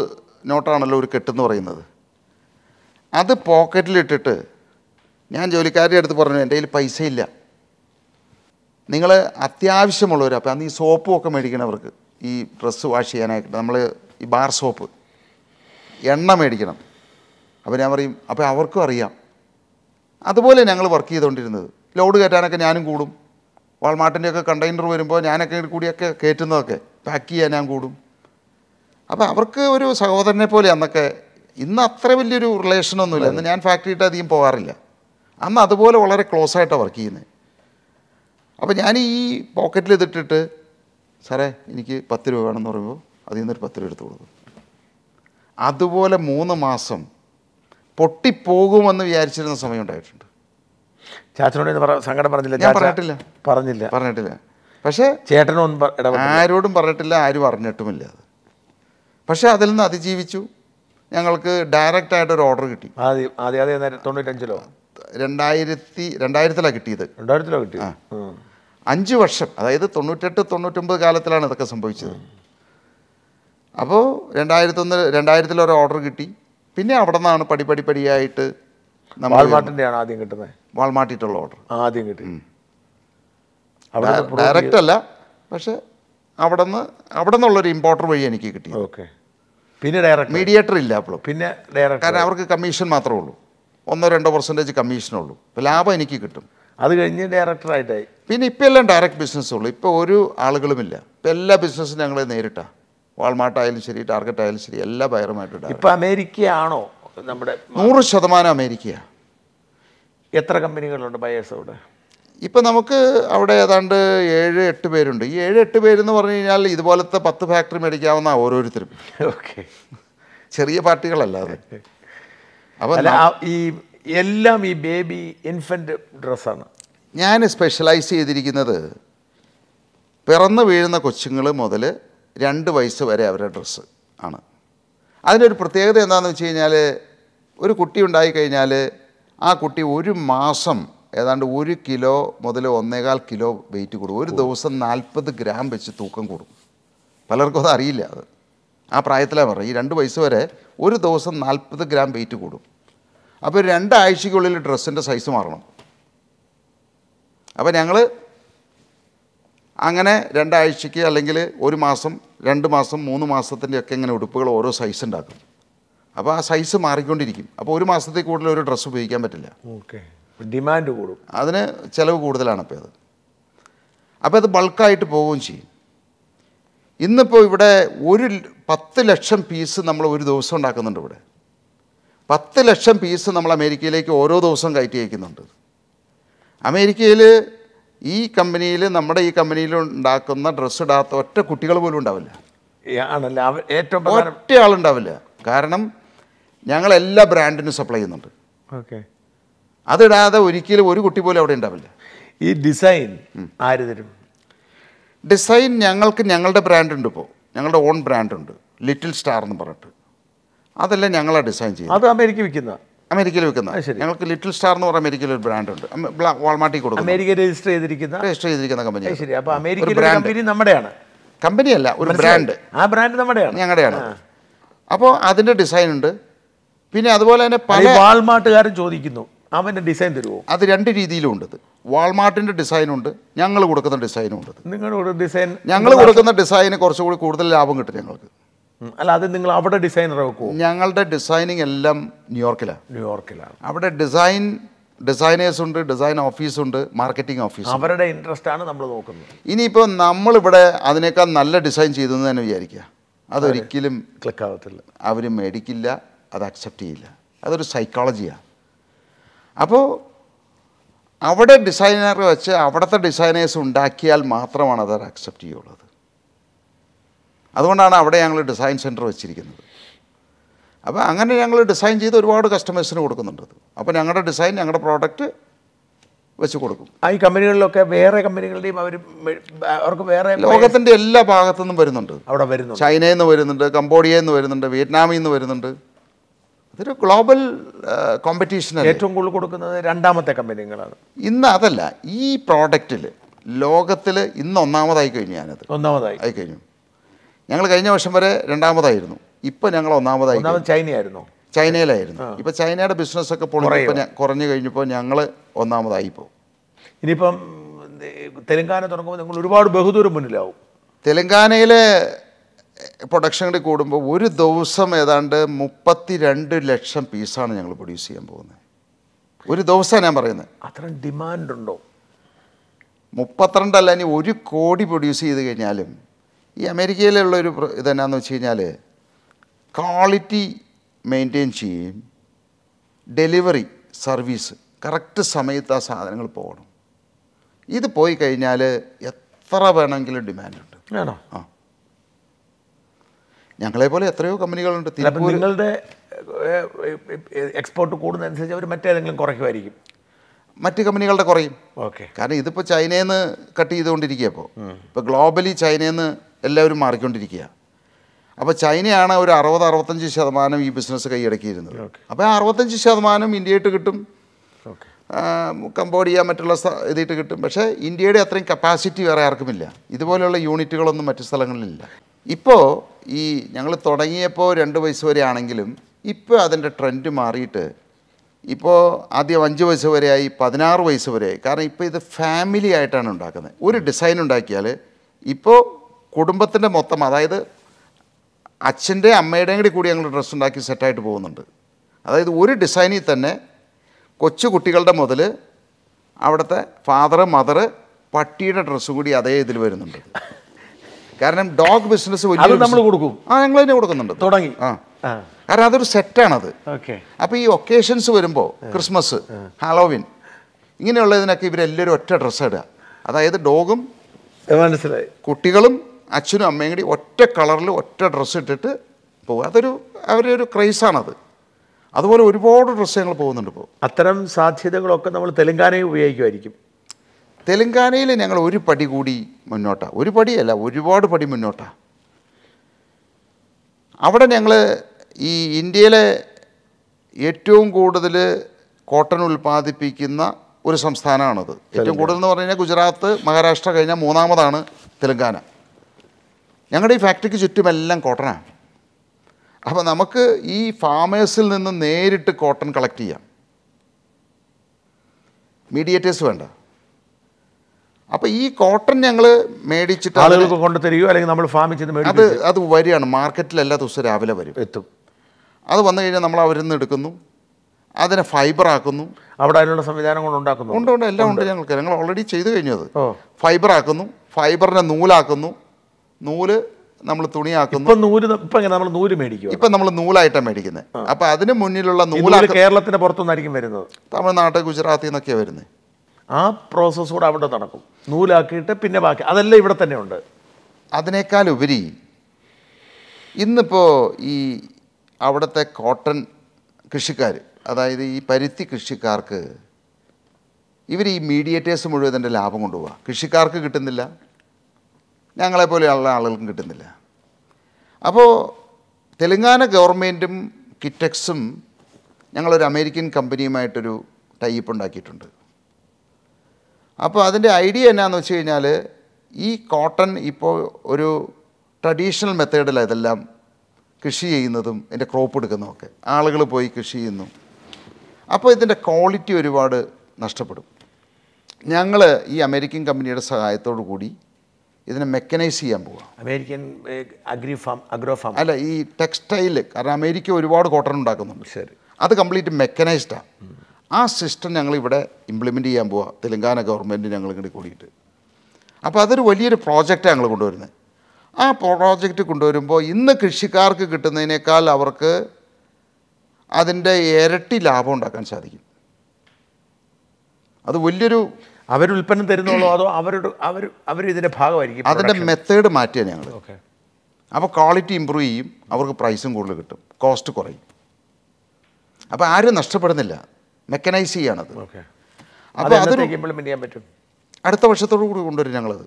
നോട്ടാണല്ലോ ഒരു കെട്ടെന്ന് പറയുന്നത് അത് പോക്കറ്റിലിട്ടിട്ട് ഞാൻ ജോലിക്കാരുടെ അടുത്ത് പറഞ്ഞു എൻ്റെ കയ്യിൽ പൈസ ഇല്ല നിങ്ങൾ അത്യാവശ്യമുള്ളവർ അപ്പോൾ അന്ന് ഈ സോപ്പും ഒക്കെ മേടിക്കണവർക്ക് ഈ ഡ്രസ്സ് വാഷ് ചെയ്യാനായിട്ട് നമ്മൾ ഈ ബാർ സോപ്പ് എണ്ണ മേടിക്കണം അപ്പോൾ ഞാൻ പറയും അപ്പോൾ അവർക്കും അറിയാം അതുപോലെ ഞങ്ങൾ വർക്ക് ചെയ്തുകൊണ്ടിരുന്നത് ലോഡ് കയറ്റാനൊക്കെ ഞാനും കൂടും വാൾമാർട്ടിൻ്റെയൊക്കെ കണ്ടെയ്നർ വരുമ്പോൾ ഞാനൊക്കെ കൂടിയൊക്കെ കയറ്റുന്നതൊക്കെ പാക്ക് ചെയ്യാൻ ഞാൻ കൂടും അപ്പോൾ അവർക്ക് ഒരു സഹോദരനെ പോലെ അന്നൊക്കെ ഇന്ന് അത്ര വലിയൊരു റിലേഷനൊന്നുമില്ല അന്ന് ഞാൻ ഫാക്ടറിയിട്ട് അധികം പോകാറില്ല അന്ന് അതുപോലെ വളരെ ക്ലോസ് ആയിട്ടാണ് വർക്ക് ചെയ്യുന്നത് അപ്പോൾ ഞാൻ ഈ പോക്കറ്റിൽ ഇതിട്ടിട്ട് സാറേ എനിക്ക് പത്ത് രൂപ വേണമെന്ന് പറയുമ്പോൾ അതിൽ നിന്നൊരു പത്ത് രൂപ എടുത്ത് കൊടുക്കും അതുപോലെ മൂന്ന് മാസം പൊട്ടിപ്പോകുമെന്ന് വിചാരിച്ചിരുന്ന സമയം ഉണ്ടായിട്ടുണ്ട് ചാച്ചനോട് സങ്കടം പറഞ്ഞില്ല പറഞ്ഞിട്ടില്ല പറഞ്ഞില്ല പറഞ്ഞിട്ടില്ല പക്ഷേ ചേട്ടനൊന്നും ആരോടും പറഞ്ഞിട്ടില്ല ആരും അറിഞ്ഞിട്ടുമില്ല അത് പക്ഷേ അതിൽ നിന്ന് അതിജീവിച്ചു ഞങ്ങൾക്ക് ഡയറക്റ്റ് ആയിട്ട് ഒരു ഓർഡർ കിട്ടി തൊണ്ണൂറ്റഞ്ചിലോ രണ്ടായിരത്തി രണ്ടായിരത്തിലാണ് കിട്ടിയത് രണ്ടായിരത്തിലോ കിട്ടി അഞ്ച് വർഷം അതായത് തൊണ്ണൂറ്റെട്ട് തൊണ്ണൂറ്റൊമ്പത് കാലത്തിലാണ് ഇതൊക്കെ സംഭവിച്ചത് അപ്പോൾ രണ്ടായിരത്തൊന്ന് രണ്ടായിരത്തിലൊരു ഓർഡർ കിട്ടി പിന്നെ അവിടെ നിന്നാണ് പടിയായിട്ട് വാൾമാർട്ടിന്റെ ആണ് ആദ്യം കിട്ടുന്നത് വാൾമാർട്ടിട്ടുള്ള ഓർഡർ ആദ്യം കിട്ടി ഡയറക്റ്റ് അല്ല പക്ഷെ അവിടെ നിന്ന് അവിടെ നിന്നുള്ളൊരു ഇമ്പോർട്ടർ വഴി എനിക്ക് കിട്ടി ഓക്കെ പിന്നെ ഡയറക്റ്റ് മീഡിയേറ്റർ ഇല്ല അപ്പോഴും പിന്നെ ഡയറക്റ്റ് കാരണം അവർക്ക് കമ്മീഷൻ മാത്രമേ ഉള്ളൂ ഒന്നോ രണ്ടോ പെർസെൻറ്റേജ് കമ്മീഷനുള്ളൂ അപ്പോൾ ലാഭം എനിക്ക് കിട്ടും അത് കഴിഞ്ഞ് ഡയറക്ടറായിട്ടായി പിന്നെ ഇപ്പോൾ എല്ലാം ഡയറക്റ്റ് ബിസിനസ്സുള്ളൂ ഇപ്പോൾ ഒരു ആളുകളുമില്ല ഇപ്പം എല്ലാ ബിസിനസ്സും ഞങ്ങൾ നേരിട്ടാണ് വാൾമാർട്ടായാലും ശരി ടാർഗറ്റ് ആയാലും ശരി എല്ലാ ബയറുമായിട്ട് ഇപ്പോൾ അമേരിക്കയാണോ നമ്മുടെ നൂറ് ശതമാനം അമേരിക്കയാണ് എത്ര കമ്പനികളുണ്ട് ബയേഴ്സ് അവിടെ ഇപ്പം നമുക്ക് അവിടെ ഏതാണ്ട് ഏഴ് എട്ട് പേരുണ്ട് ഈ ഏഴ് എട്ട് പേരെന്ന് പറഞ്ഞു കഴിഞ്ഞാൽ ഇതുപോലത്തെ പത്ത് ഫാക്ടറി മേടിക്കാവുന്ന ഓരോരുത്തരും ഓക്കെ ചെറിയ പാർട്ടികളല്ലാതെ അപ്പം ഈ എല്ലാം ഈ ബേബി ഇൻഫൻറ്റ് ഡ്രസ്സാണ് ഞാൻ സ്പെഷ്യലൈസ് ചെയ്തിരിക്കുന്നത് പിറന്നു വീഴുന്ന കൊച്ചുങ്ങൾ മുതൽ രണ്ട് വയസ്സ് വരെ അവരുടെ ഡ്രസ്സ് ആണ് അതിൻ്റെ ഒരു പ്രത്യേകത എന്താണെന്ന് വെച്ച് കഴിഞ്ഞാൽ ഒരു കുട്ടി ഉണ്ടായിക്കഴിഞ്ഞാൽ ആ കുട്ടി ഒരു മാസം ഏതാണ്ട് ഒരു കിലോ മുതൽ ഒന്നേകാൽ കിലോ വെയിറ്റ് കൂടും ഒരു ദിവസം നാൽപ്പത് ഗ്രാം വെച്ച് തൂക്കം കൂടും പലർക്കും അത് അറിയില്ല അത് ആ പ്രായത്തിലാണ് പറഞ്ഞത് ഈ രണ്ട് വയസ്സ് വരെ ഒരു ദിവസം നാൽപ്പത് ഗ്രാം വെയിറ്റ് കൂടും അപ്പോൾ രണ്ടാഴ്ചയ്ക്കുള്ളിൽ ഡ്രസ്സിൻ്റെ സൈസ് മാറണം അപ്പോൾ ഞങ്ങൾ അങ്ങനെ രണ്ടാഴ്ചയ്ക്ക് അല്ലെങ്കിൽ ഒരു മാസം രണ്ട് മാസം മൂന്ന് മാസത്തിൻ്റെയൊക്കെ ഇങ്ങനെ ഉടുപ്പുകൾ ഓരോ സൈസ് ഉണ്ടാക്കും അപ്പോൾ ആ സൈസ് മാറിക്കൊണ്ടിരിക്കും അപ്പോൾ ഒരു മാസത്തിൽ കൂടുതൽ ഒരു ഡ്രസ്സ് ഉപയോഗിക്കാൻ പറ്റില്ല ഓക്കെ ഡിമാൻഡ് കൂടും അതിന് ചിലവ് കൂടുതലാണ് അപ്പോൾ അത് അപ്പോൾ അത് ബൾക്കായിട്ട് പോവുകയും ചെയ്യും ഇന്നിപ്പോൾ ഇവിടെ ഒരു പത്ത് ലക്ഷം പീസ് നമ്മൾ ഒരു ദിവസം ഉണ്ടാക്കുന്നുണ്ട് ഇവിടെ പത്ത് ലക്ഷം പീസ് നമ്മൾ അമേരിക്കയിലേക്ക് ഓരോ ദിവസവും കയറ്റി അയക്കുന്നുണ്ട് അമേരിക്കയിൽ ഈ കമ്പനിയിൽ നമ്മുടെ ഈ കമ്പനിയിൽ ഉണ്ടാക്കുന്ന ഡ്രസ്സ് ഇടാത്ത ഒറ്റ കുട്ടികൾ പോലും ഉണ്ടാവില്ല ആണല്ല ഏറ്റവും ഒറ്റ ആളുണ്ടാവില്ല കാരണം ഞങ്ങൾ എല്ലാ ബ്രാൻഡിനും സപ്ലൈ ചെയ്യുന്നുണ്ട് ഓക്കെ അതിടാതെ ഒരിക്കലും ഒരു കുട്ടി പോലും അവിടെ ഉണ്ടാവില്ല ഈ ഡിസൈൻ ആര് തരും ഡിസൈൻ ഞങ്ങൾക്ക് ഞങ്ങളുടെ ബ്രാൻഡ് ഉണ്ട് ഇപ്പോൾ ഞങ്ങളുടെ ഓൺ ബ്രാൻഡ് ഉണ്ട് ലിറ്റിൽ സ്റ്റാർ എന്ന് പറഞ്ഞിട്ട് അതെല്ലാം ഞങ്ങളാണ് ഡിസൈൻ ചെയ്യുന്നത് അത് അമേരിക്ക വിൽക്കുന്ന അമേരിക്കയിൽ വെക്കുന്ന ഞങ്ങൾക്ക് ലിറ്റിൽ സ്റ്റാർ എന്ന് പറഞ്ഞ അമേരിക്കയിൽ ഒരു ബ്രാൻഡ് ഉണ്ട് വാൾമാർട്ടിൽ കൊടുക്കും അമേരിക്ക രജിസ്റ്റർ ചെയ്തിരിക്കുന്ന രജിസ്റ്റർ ചെയ്തിരിക്കുന്ന കമ്പനി ശരി അപ്പോൾ അമേരിക്കയിലെ കമ്പനി നമ്മുടെയാണ് കമ്പനിയല്ല ഒരു ബ്രാൻഡ് ആ ബ്രാൻഡ് നമ്മുടെയാണ് ഞങ്ങളുടെയാണ് അപ്പോൾ അതിൻ്റെ ഡിസൈൻ ഉണ്ട് പിന്നെ അതുപോലെ തന്നെ പല വാൾമാർട്ടുകാരും ചോദിക്കുന്നു അവൻ്റെ ഡിസൈൻ തരുമോ അത് രണ്ട് രീതിയിലും ഉണ്ട് വാൾമാർട്ടിൻ്റെ ഡിസൈനുണ്ട് ഞങ്ങൾ കൊടുക്കുന്ന ഡിസൈനും ഉണ്ട് നിങ്ങളുടെ ഡിസൈൻ ഞങ്ങൾ കൊടുക്കുന്ന ഡിസൈന് കുറച്ചുകൂടി കൂടുതൽ ലാഭം കിട്ടും ഞങ്ങൾക്ക് അല്ല അത് നിങ്ങൾ അവിടെ ഡിസൈനറെ വെക്കുമോ ഞങ്ങളുടെ ഡിസൈനിങ് എല്ലാം ന്യൂയോർക്കിലാണ് ന്യൂയോർക്കിലാണ് അവിടെ ഡിസൈൻ ഡിസൈനേഴ്സ് ഉണ്ട് ഡിസൈൻ ഓഫീസുണ്ട് മാർക്കറ്റിംഗ് ഓഫീസ് അവരുടെ ഇൻട്രസ്റ്റ് ആണ് നമ്മൾ നോക്കുന്നത് ഇനിയിപ്പോൾ നമ്മളിവിടെ അതിനേക്കാൾ നല്ല ഡിസൈൻ ചെയ്തു എന്ന് തന്നെ വിചാരിക്കുക അതൊരിക്കലും ക്ലിക്ക് ആകത്തില്ല അവർ മേടിക്കില്ല അത് അക്സെപ്റ്റ് ചെയ്യില്ല അതൊരു സൈക്കോളജിയാണ് അപ്പോൾ അവിടെ ഡിസൈനർ വെച്ച് അവിടുത്തെ ഡിസൈനേഴ്സ് ഉണ്ടാക്കിയാൽ മാത്രമാണ് അത് അക്സെപ്റ്റ് ചെയ്യുള്ളത് അതുകൊണ്ടാണ് അവിടെ ഞങ്ങൾ ഡിസൈൻ സെൻറ്റർ വെച്ചിരിക്കുന്നത് അപ്പോൾ അങ്ങനെ ഞങ്ങൾ ഡിസൈൻ ചെയ്ത് ഒരുപാട് കസ്റ്റമേഴ്സിന് കൊടുക്കുന്നുണ്ട് അപ്പോൾ ഞങ്ങളുടെ ഡിസൈൻ ഞങ്ങളുടെ പ്രോഡക്റ്റ് വെച്ച് കൊടുക്കും ഈ കമ്പനികളിലൊക്കെ വേറെ കമ്പനികളുടെയും അവർ അവർക്ക് വേറെ ലോകത്തിൻ്റെ എല്ലാ ഭാഗത്തു നിന്നും വരുന്നുണ്ട് അവിടെ വരുന്നു ചൈനയിൽ നിന്ന് വരുന്നുണ്ട് കംബോഡിയയിൽ നിന്ന് വരുന്നുണ്ട് വിയറ്റ്നാമിൽ നിന്ന് വരുന്നുണ്ട് ഇതൊരു ഗ്ലോബൽ കോമ്പറ്റീഷൻ ഏറ്റവും കൂടുതൽ കൊടുക്കുന്നത് രണ്ടാമത്തെ കമ്പനികളാണ് ഇന്ന് അതല്ല ഈ പ്രോഡക്റ്റിൽ ലോകത്തിൽ ഇന്ന് ഒന്നാമതായി കഴിഞ്ഞു ഞാനത് ഒന്നാമതായി ആയി കഴിഞ്ഞു ഞങ്ങൾ കഴിഞ്ഞ വർഷം വരെ രണ്ടാമതായിരുന്നു ഇപ്പം ഞങ്ങൾ ഒന്നാമതായി ചൈനയായിരുന്നു ചൈനയിലായിരുന്നു ഇപ്പോൾ ചൈനയുടെ ബിസിനസ്സൊക്കെ പൊളിഞ്ഞപ്പോൾ കുറഞ്ഞു കഴിഞ്ഞപ്പോൾ ഞങ്ങൾ ഒന്നാമതായി ഇപ്പോൾ ഇനിയിപ്പം തെലങ്കാന തുടങ്ങുമ്പോൾ നിങ്ങൾ ഒരുപാട് ബഹുദൂരം മുന്നിലാവും തെലങ്കാനയിലെ പ്രൊഡക്ഷൻ കൂടി കൂടുമ്പോൾ ഒരു ദിവസം ഏതാണ്ട് മുപ്പത്തി രണ്ട് ലക്ഷം പീസാണ് ഞങ്ങൾ പ്രൊഡ്യൂസ് ചെയ്യാൻ പോകുന്നത് ഒരു ദിവസമാണ് ഞാൻ പറയുന്നത് അത്ര ഡിമാൻഡ് ഉണ്ടോ മുപ്പത്തിരണ്ടല്ല ഇനി ഒരു കോടി പ്രൊഡ്യൂസ് ചെയ്ത് കഴിഞ്ഞാലും ഈ അമേരിക്കയിലുള്ളൊരു ഇതെന്നാന്ന് വെച്ച് കഴിഞ്ഞാൽ ക്വാളിറ്റി മെയിൻറ്റെയിൻ ചെയ്യുകയും ഡെലിവറി സർവീസ് കറക്റ്റ് സമയത്ത് ആ സാധനങ്ങൾ പോകണം ഇത് പോയി കഴിഞ്ഞാൽ എത്ര വേണമെങ്കിലും ഡിമാൻഡുണ്ട് ആ ഞങ്ങളെപ്പോലെ എത്രയോ കമ്പനികളുണ്ട് നിങ്ങളുടെ എക്സ്പോർട്ട് കൂടുന്നതനുസരിച്ച് അവർ മറ്റേതെങ്കിലും കുറയ്ക്കുമായിരിക്കും മറ്റ് കമ്പനികളുടെ കുറയും ഓക്കെ കാരണം ഇതിപ്പോൾ ചൈനയിൽ നിന്ന് കട്ട് ചെയ്തുകൊണ്ടിരിക്കുകയപ്പോൾ ഇപ്പോൾ ഗ്ലോബലി ചൈനയിൽ നിന്ന് എല്ലാവരും മാറിക്കൊണ്ടിരിക്കുക അപ്പോൾ ചൈനയാണ് ഒരു അറുപത് അറുപത്തഞ്ച് ശതമാനം ഈ ബിസിനസ് കൈയടക്കിയിരുന്നത് അപ്പോൾ ആ അറുപത്തഞ്ച് ശതമാനം ഇന്ത്യയായിട്ട് കിട്ടും കംബോഡിയ മറ്റുള്ള ഇതിട്ട് കിട്ടും പക്ഷേ ഇന്ത്യയുടെ അത്രയും കപ്പാസിറ്റി വേറെ ആർക്കുമില്ല ഇതുപോലെയുള്ള യൂണിറ്റുകളൊന്നും മറ്റു സ്ഥലങ്ങളിലില്ല ഇപ്പോൾ ഈ ഞങ്ങൾ തുടങ്ങിയപ്പോൾ രണ്ട് വയസ്സ് വരെ ആണെങ്കിലും ഇപ്പോൾ അതിൻ്റെ ട്രെൻഡ് മാറിയിട്ട് ഇപ്പോൾ ആദ്യം അഞ്ച് വയസ്സ് വരെയായി പതിനാറ് വയസ്സ് വരെ കാരണം ഇപ്പോൾ ഇത് ഫാമിലി ആയിട്ടാണ് ഉണ്ടാക്കുന്നത് ഒരു ഡിസൈൻ ഉണ്ടാക്കിയാൽ ഇപ്പോൾ കുടുംബത്തിൻ്റെ മൊത്തം അതായത് അച്ഛൻ്റെ അമ്മയുടെയും കൂടി കൂടി ഞങ്ങൾ ഡ്രസ്സ് ഉണ്ടാക്കി സെറ്റായിട്ട് പോകുന്നുണ്ട് അതായത് ഒരു ഡിസൈനിൽ തന്നെ കൊച്ചു കുട്ടികളുടെ മുതൽ അവിടുത്തെ ഫാദർ മദർ പട്ടിയുടെ ഡ്രസ്സ് കൂടി അതേ ഇതിൽ വരുന്നുണ്ട് കാരണം ഡോഗ് ബിസിനസ് വലിയ നമ്മൾ കൊടുക്കും ആ ഞങ്ങൾ തന്നെ കൊടുക്കുന്നുണ്ട് തുടങ്ങി ആ കാരണം അതൊരു സെറ്റാണത് അപ്പോൾ ഈ ഒക്കേഷൻസ് വരുമ്പോൾ ക്രിസ്മസ് ഹാലോവിൻ ഇങ്ങനെയുള്ളതിനൊക്കെ ഇവരെല്ലാവരും ഒറ്റ ഡ്രസ്സ് ഇടുക അതായത് ഡോഗും മനസ്സിലായി കുട്ടികളും അച്ഛനും അമ്മയും കൂടി ഒറ്റ കളറിൽ ഒറ്റ ഡ്രസ്സ് ഇട്ടിട്ട് പോകും അതൊരു അവരുടെ ഒരു ക്രൈസാണത് അതുപോലെ ഒരുപാട് ഡ്രസ്സ് ഞങ്ങൾ പോകുന്നുണ്ട് ഇപ്പോൾ അത്തരം സാധ്യതകളൊക്കെ നമ്മൾ തെലങ്കാനയിൽ ഉപയോഗിക്കുമായിരിക്കും തെലങ്കാനയിൽ ഞങ്ങൾ ഒരു പടി കൂടി മുന്നോട്ടാണ് ഒരു പടിയല്ല ഒരുപാട് പടി മുന്നോട്ടാണ് അവിടെ ഞങ്ങൾ ഈ ഇന്ത്യയിലെ ഏറ്റവും കൂടുതൽ കോട്ടൺ ഉൽപ്പാദിപ്പിക്കുന്ന ഒരു സംസ്ഥാനമാണത് ഏറ്റവും കൂടുതൽ എന്ന് പറഞ്ഞു കഴിഞ്ഞാൽ ഗുജറാത്ത് മഹാരാഷ്ട്ര കഴിഞ്ഞാൽ മൂന്നാമതാണ് തെലങ്കാന ഞങ്ങളുടെ ഈ ഫാക്ടറിക്ക് ചുറ്റുമെല്ലാം കോട്ടനാണ് അപ്പോൾ നമുക്ക് ഈ ഫാമേഴ്സിൽ നിന്ന് നേരിട്ട് കോട്ടൺ കളക്ട് ചെയ്യാം മീഡിയേറ്റേഴ്സ് വേണ്ട അപ്പോൾ ഈ കോട്ടൺ ഞങ്ങൾ മേടിച്ചിട്ട് ആളുകൾക്ക് തരികയോ അല്ലെങ്കിൽ നമ്മൾ ഫാമിൽ ചെന്ന് അത് അത് വരികയാണ് മാർക്കറ്റിൽ എല്ലാ ദിവസവും രാവിലെ വരും എത്തും അത് വന്നു കഴിഞ്ഞാൽ നമ്മൾ അവരിൽ നിന്ന് എടുക്കുന്നു അതിനെ ഫൈബറാക്കുന്നു അവിടെ അതിനുള്ള സംവിധാനം കൊണ്ട് ഉണ്ടാക്കുന്നു ഉണ്ട് ഉണ്ട് എല്ലാം ഉണ്ട് ഞങ്ങൾക്ക് ഞങ്ങൾ ഓൾറെഡി ചെയ്തു കഴിഞ്ഞത് ഫൈബറാക്കുന്നു ഫൈബറിനെ നൂലാക്കുന്നു നൂല് നമ്മൾ തുണിയാക്കുന്നു ഇപ്പൊ നൂല് ഇപ്പൊ എങ്ങനെ നമ്മൾ നൂല് മേടിക്കും ഇപ്പൊ നമ്മൾ നൂലായിട്ടാണ് മേടിക്കുന്നത് അപ്പൊ അതിന് മുന്നിലുള്ള നൂല് കേരളത്തിന്റെ പുറത്തുനിന്നായിരിക്കും വരുന്നത് തമിഴ്നാട് ഗുജറാത്തിൽ നിന്നൊക്കെയാണ് വരുന്നത് ആ പ്രോസസ് കൂടെ അവിടെ നടക്കും നൂലാക്കിയിട്ട് പിന്നെ ബാക്കി അതെല്ലാം ഇവിടെ തന്നെ ഉണ്ട് അതിനേക്കാൾ ഉപരി ഇന്നിപ്പോൾ ഈ അവിടുത്തെ കോട്ടൺ കൃഷിക്കാർ അതായത് ഈ പരുത്തി കൃഷിക്കാർക്ക് ഇവർ ഈ മീഡിയേറ്റേഴ്സ് മുഴുവൻ ലാഭം കൊണ്ടുപോകുക കൃഷിക്കാർക്ക് കിട്ടുന്നില്ല ഞങ്ങളെപ്പോലെയുള്ള ആളുകൾക്കും കിട്ടുന്നില്ല അപ്പോൾ തെലങ്കാന ഗവൺമെൻറ്റും കിറ്റക്സും ഞങ്ങളൊരു അമേരിക്കൻ കമ്പനിയുമായിട്ടൊരു ടൈപ്പ് ഉണ്ടാക്കിയിട്ടുണ്ട് അപ്പോൾ അതിൻ്റെ ഐഡിയ എന്നാന്ന് വെച്ച് കഴിഞ്ഞാൽ ഈ കോട്ടൺ ഇപ്പോൾ ഒരു ട്രഡീഷണൽ മെത്തേഡിൽ ഇതെല്ലാം കൃഷി ചെയ്യുന്നതും എൻ്റെ ക്രോപ്പ് എടുക്കുന്നതൊക്കെ ആളുകൾ പോയി കൃഷി ചെയ്യുന്നു അപ്പോൾ ഇതിൻ്റെ ക്വാളിറ്റി ഒരുപാട് നഷ്ടപ്പെടും ഞങ്ങൾ ഈ അമേരിക്കൻ കമ്പനിയുടെ സഹായത്തോടു കൂടി ഇതിനെ മെക്കനൈസ് ചെയ്യാൻ പോവുക അമേരിക്കൻ അഗ്രിഫാം അഗ്രോഫാം അല്ല ഈ ടെക്സ്റ്റൈൽ കാരണം അമേരിക്ക ഒരുപാട് കോട്ടൺ ഉണ്ടാക്കുന്നുണ്ട് ശരി അത് കംപ്ലീറ്റ് മെക്കനൈസ്ഡാണ് ആ സിസ്റ്റം ഞങ്ങൾ ഇവിടെ ഇംപ്ലിമെൻ്റ് ചെയ്യാൻ പോവുക തെലങ്കാന ഗവൺമെൻറ് ഞങ്ങൾ ഇങ്ങനെ കൂടിയിട്ട് അപ്പോൾ അതൊരു വലിയൊരു പ്രോജക്റ്റാണ് ഞങ്ങൾ കൊണ്ടുവരുന്നത് ആ പ്രോജക്റ്റ് കൊണ്ടുവരുമ്പോൾ ഇന്ന് കൃഷിക്കാർക്ക് കിട്ടുന്നതിനേക്കാൾ അവർക്ക് അതിൻ്റെ ഇരട്ടി ലാഭം ഉണ്ടാക്കാൻ സാധിക്കും അത് വലിയൊരു അവർ ഉൽപ്പന്നം തരുന്നുള്ളൂ അതോ അവരുടെ അവർ അവർ ഇതിൻ്റെ ഭാഗമായിരിക്കും അതിൻ്റെ മെത്തേഡ് മാറ്റിയാണ് ഞങ്ങൾ അപ്പോൾ ക്വാളിറ്റി ഇമ്പ്രൂവ് ചെയ്യും അവർക്ക് പ്രൈസും കൂടുതൽ കിട്ടും കോസ്റ്റ് കുറയും അപ്പോൾ ആരും നഷ്ടപ്പെടുന്നില്ല മെക്കനൈസ് ചെയ്യാണത് അപ്പോൾ അതൊരു ഇംപ്ലിമെൻ്റ് ചെയ്യാൻ പറ്റും അടുത്ത വർഷത്തോടു കൂടി കൊണ്ടുവരും ഞങ്ങളത്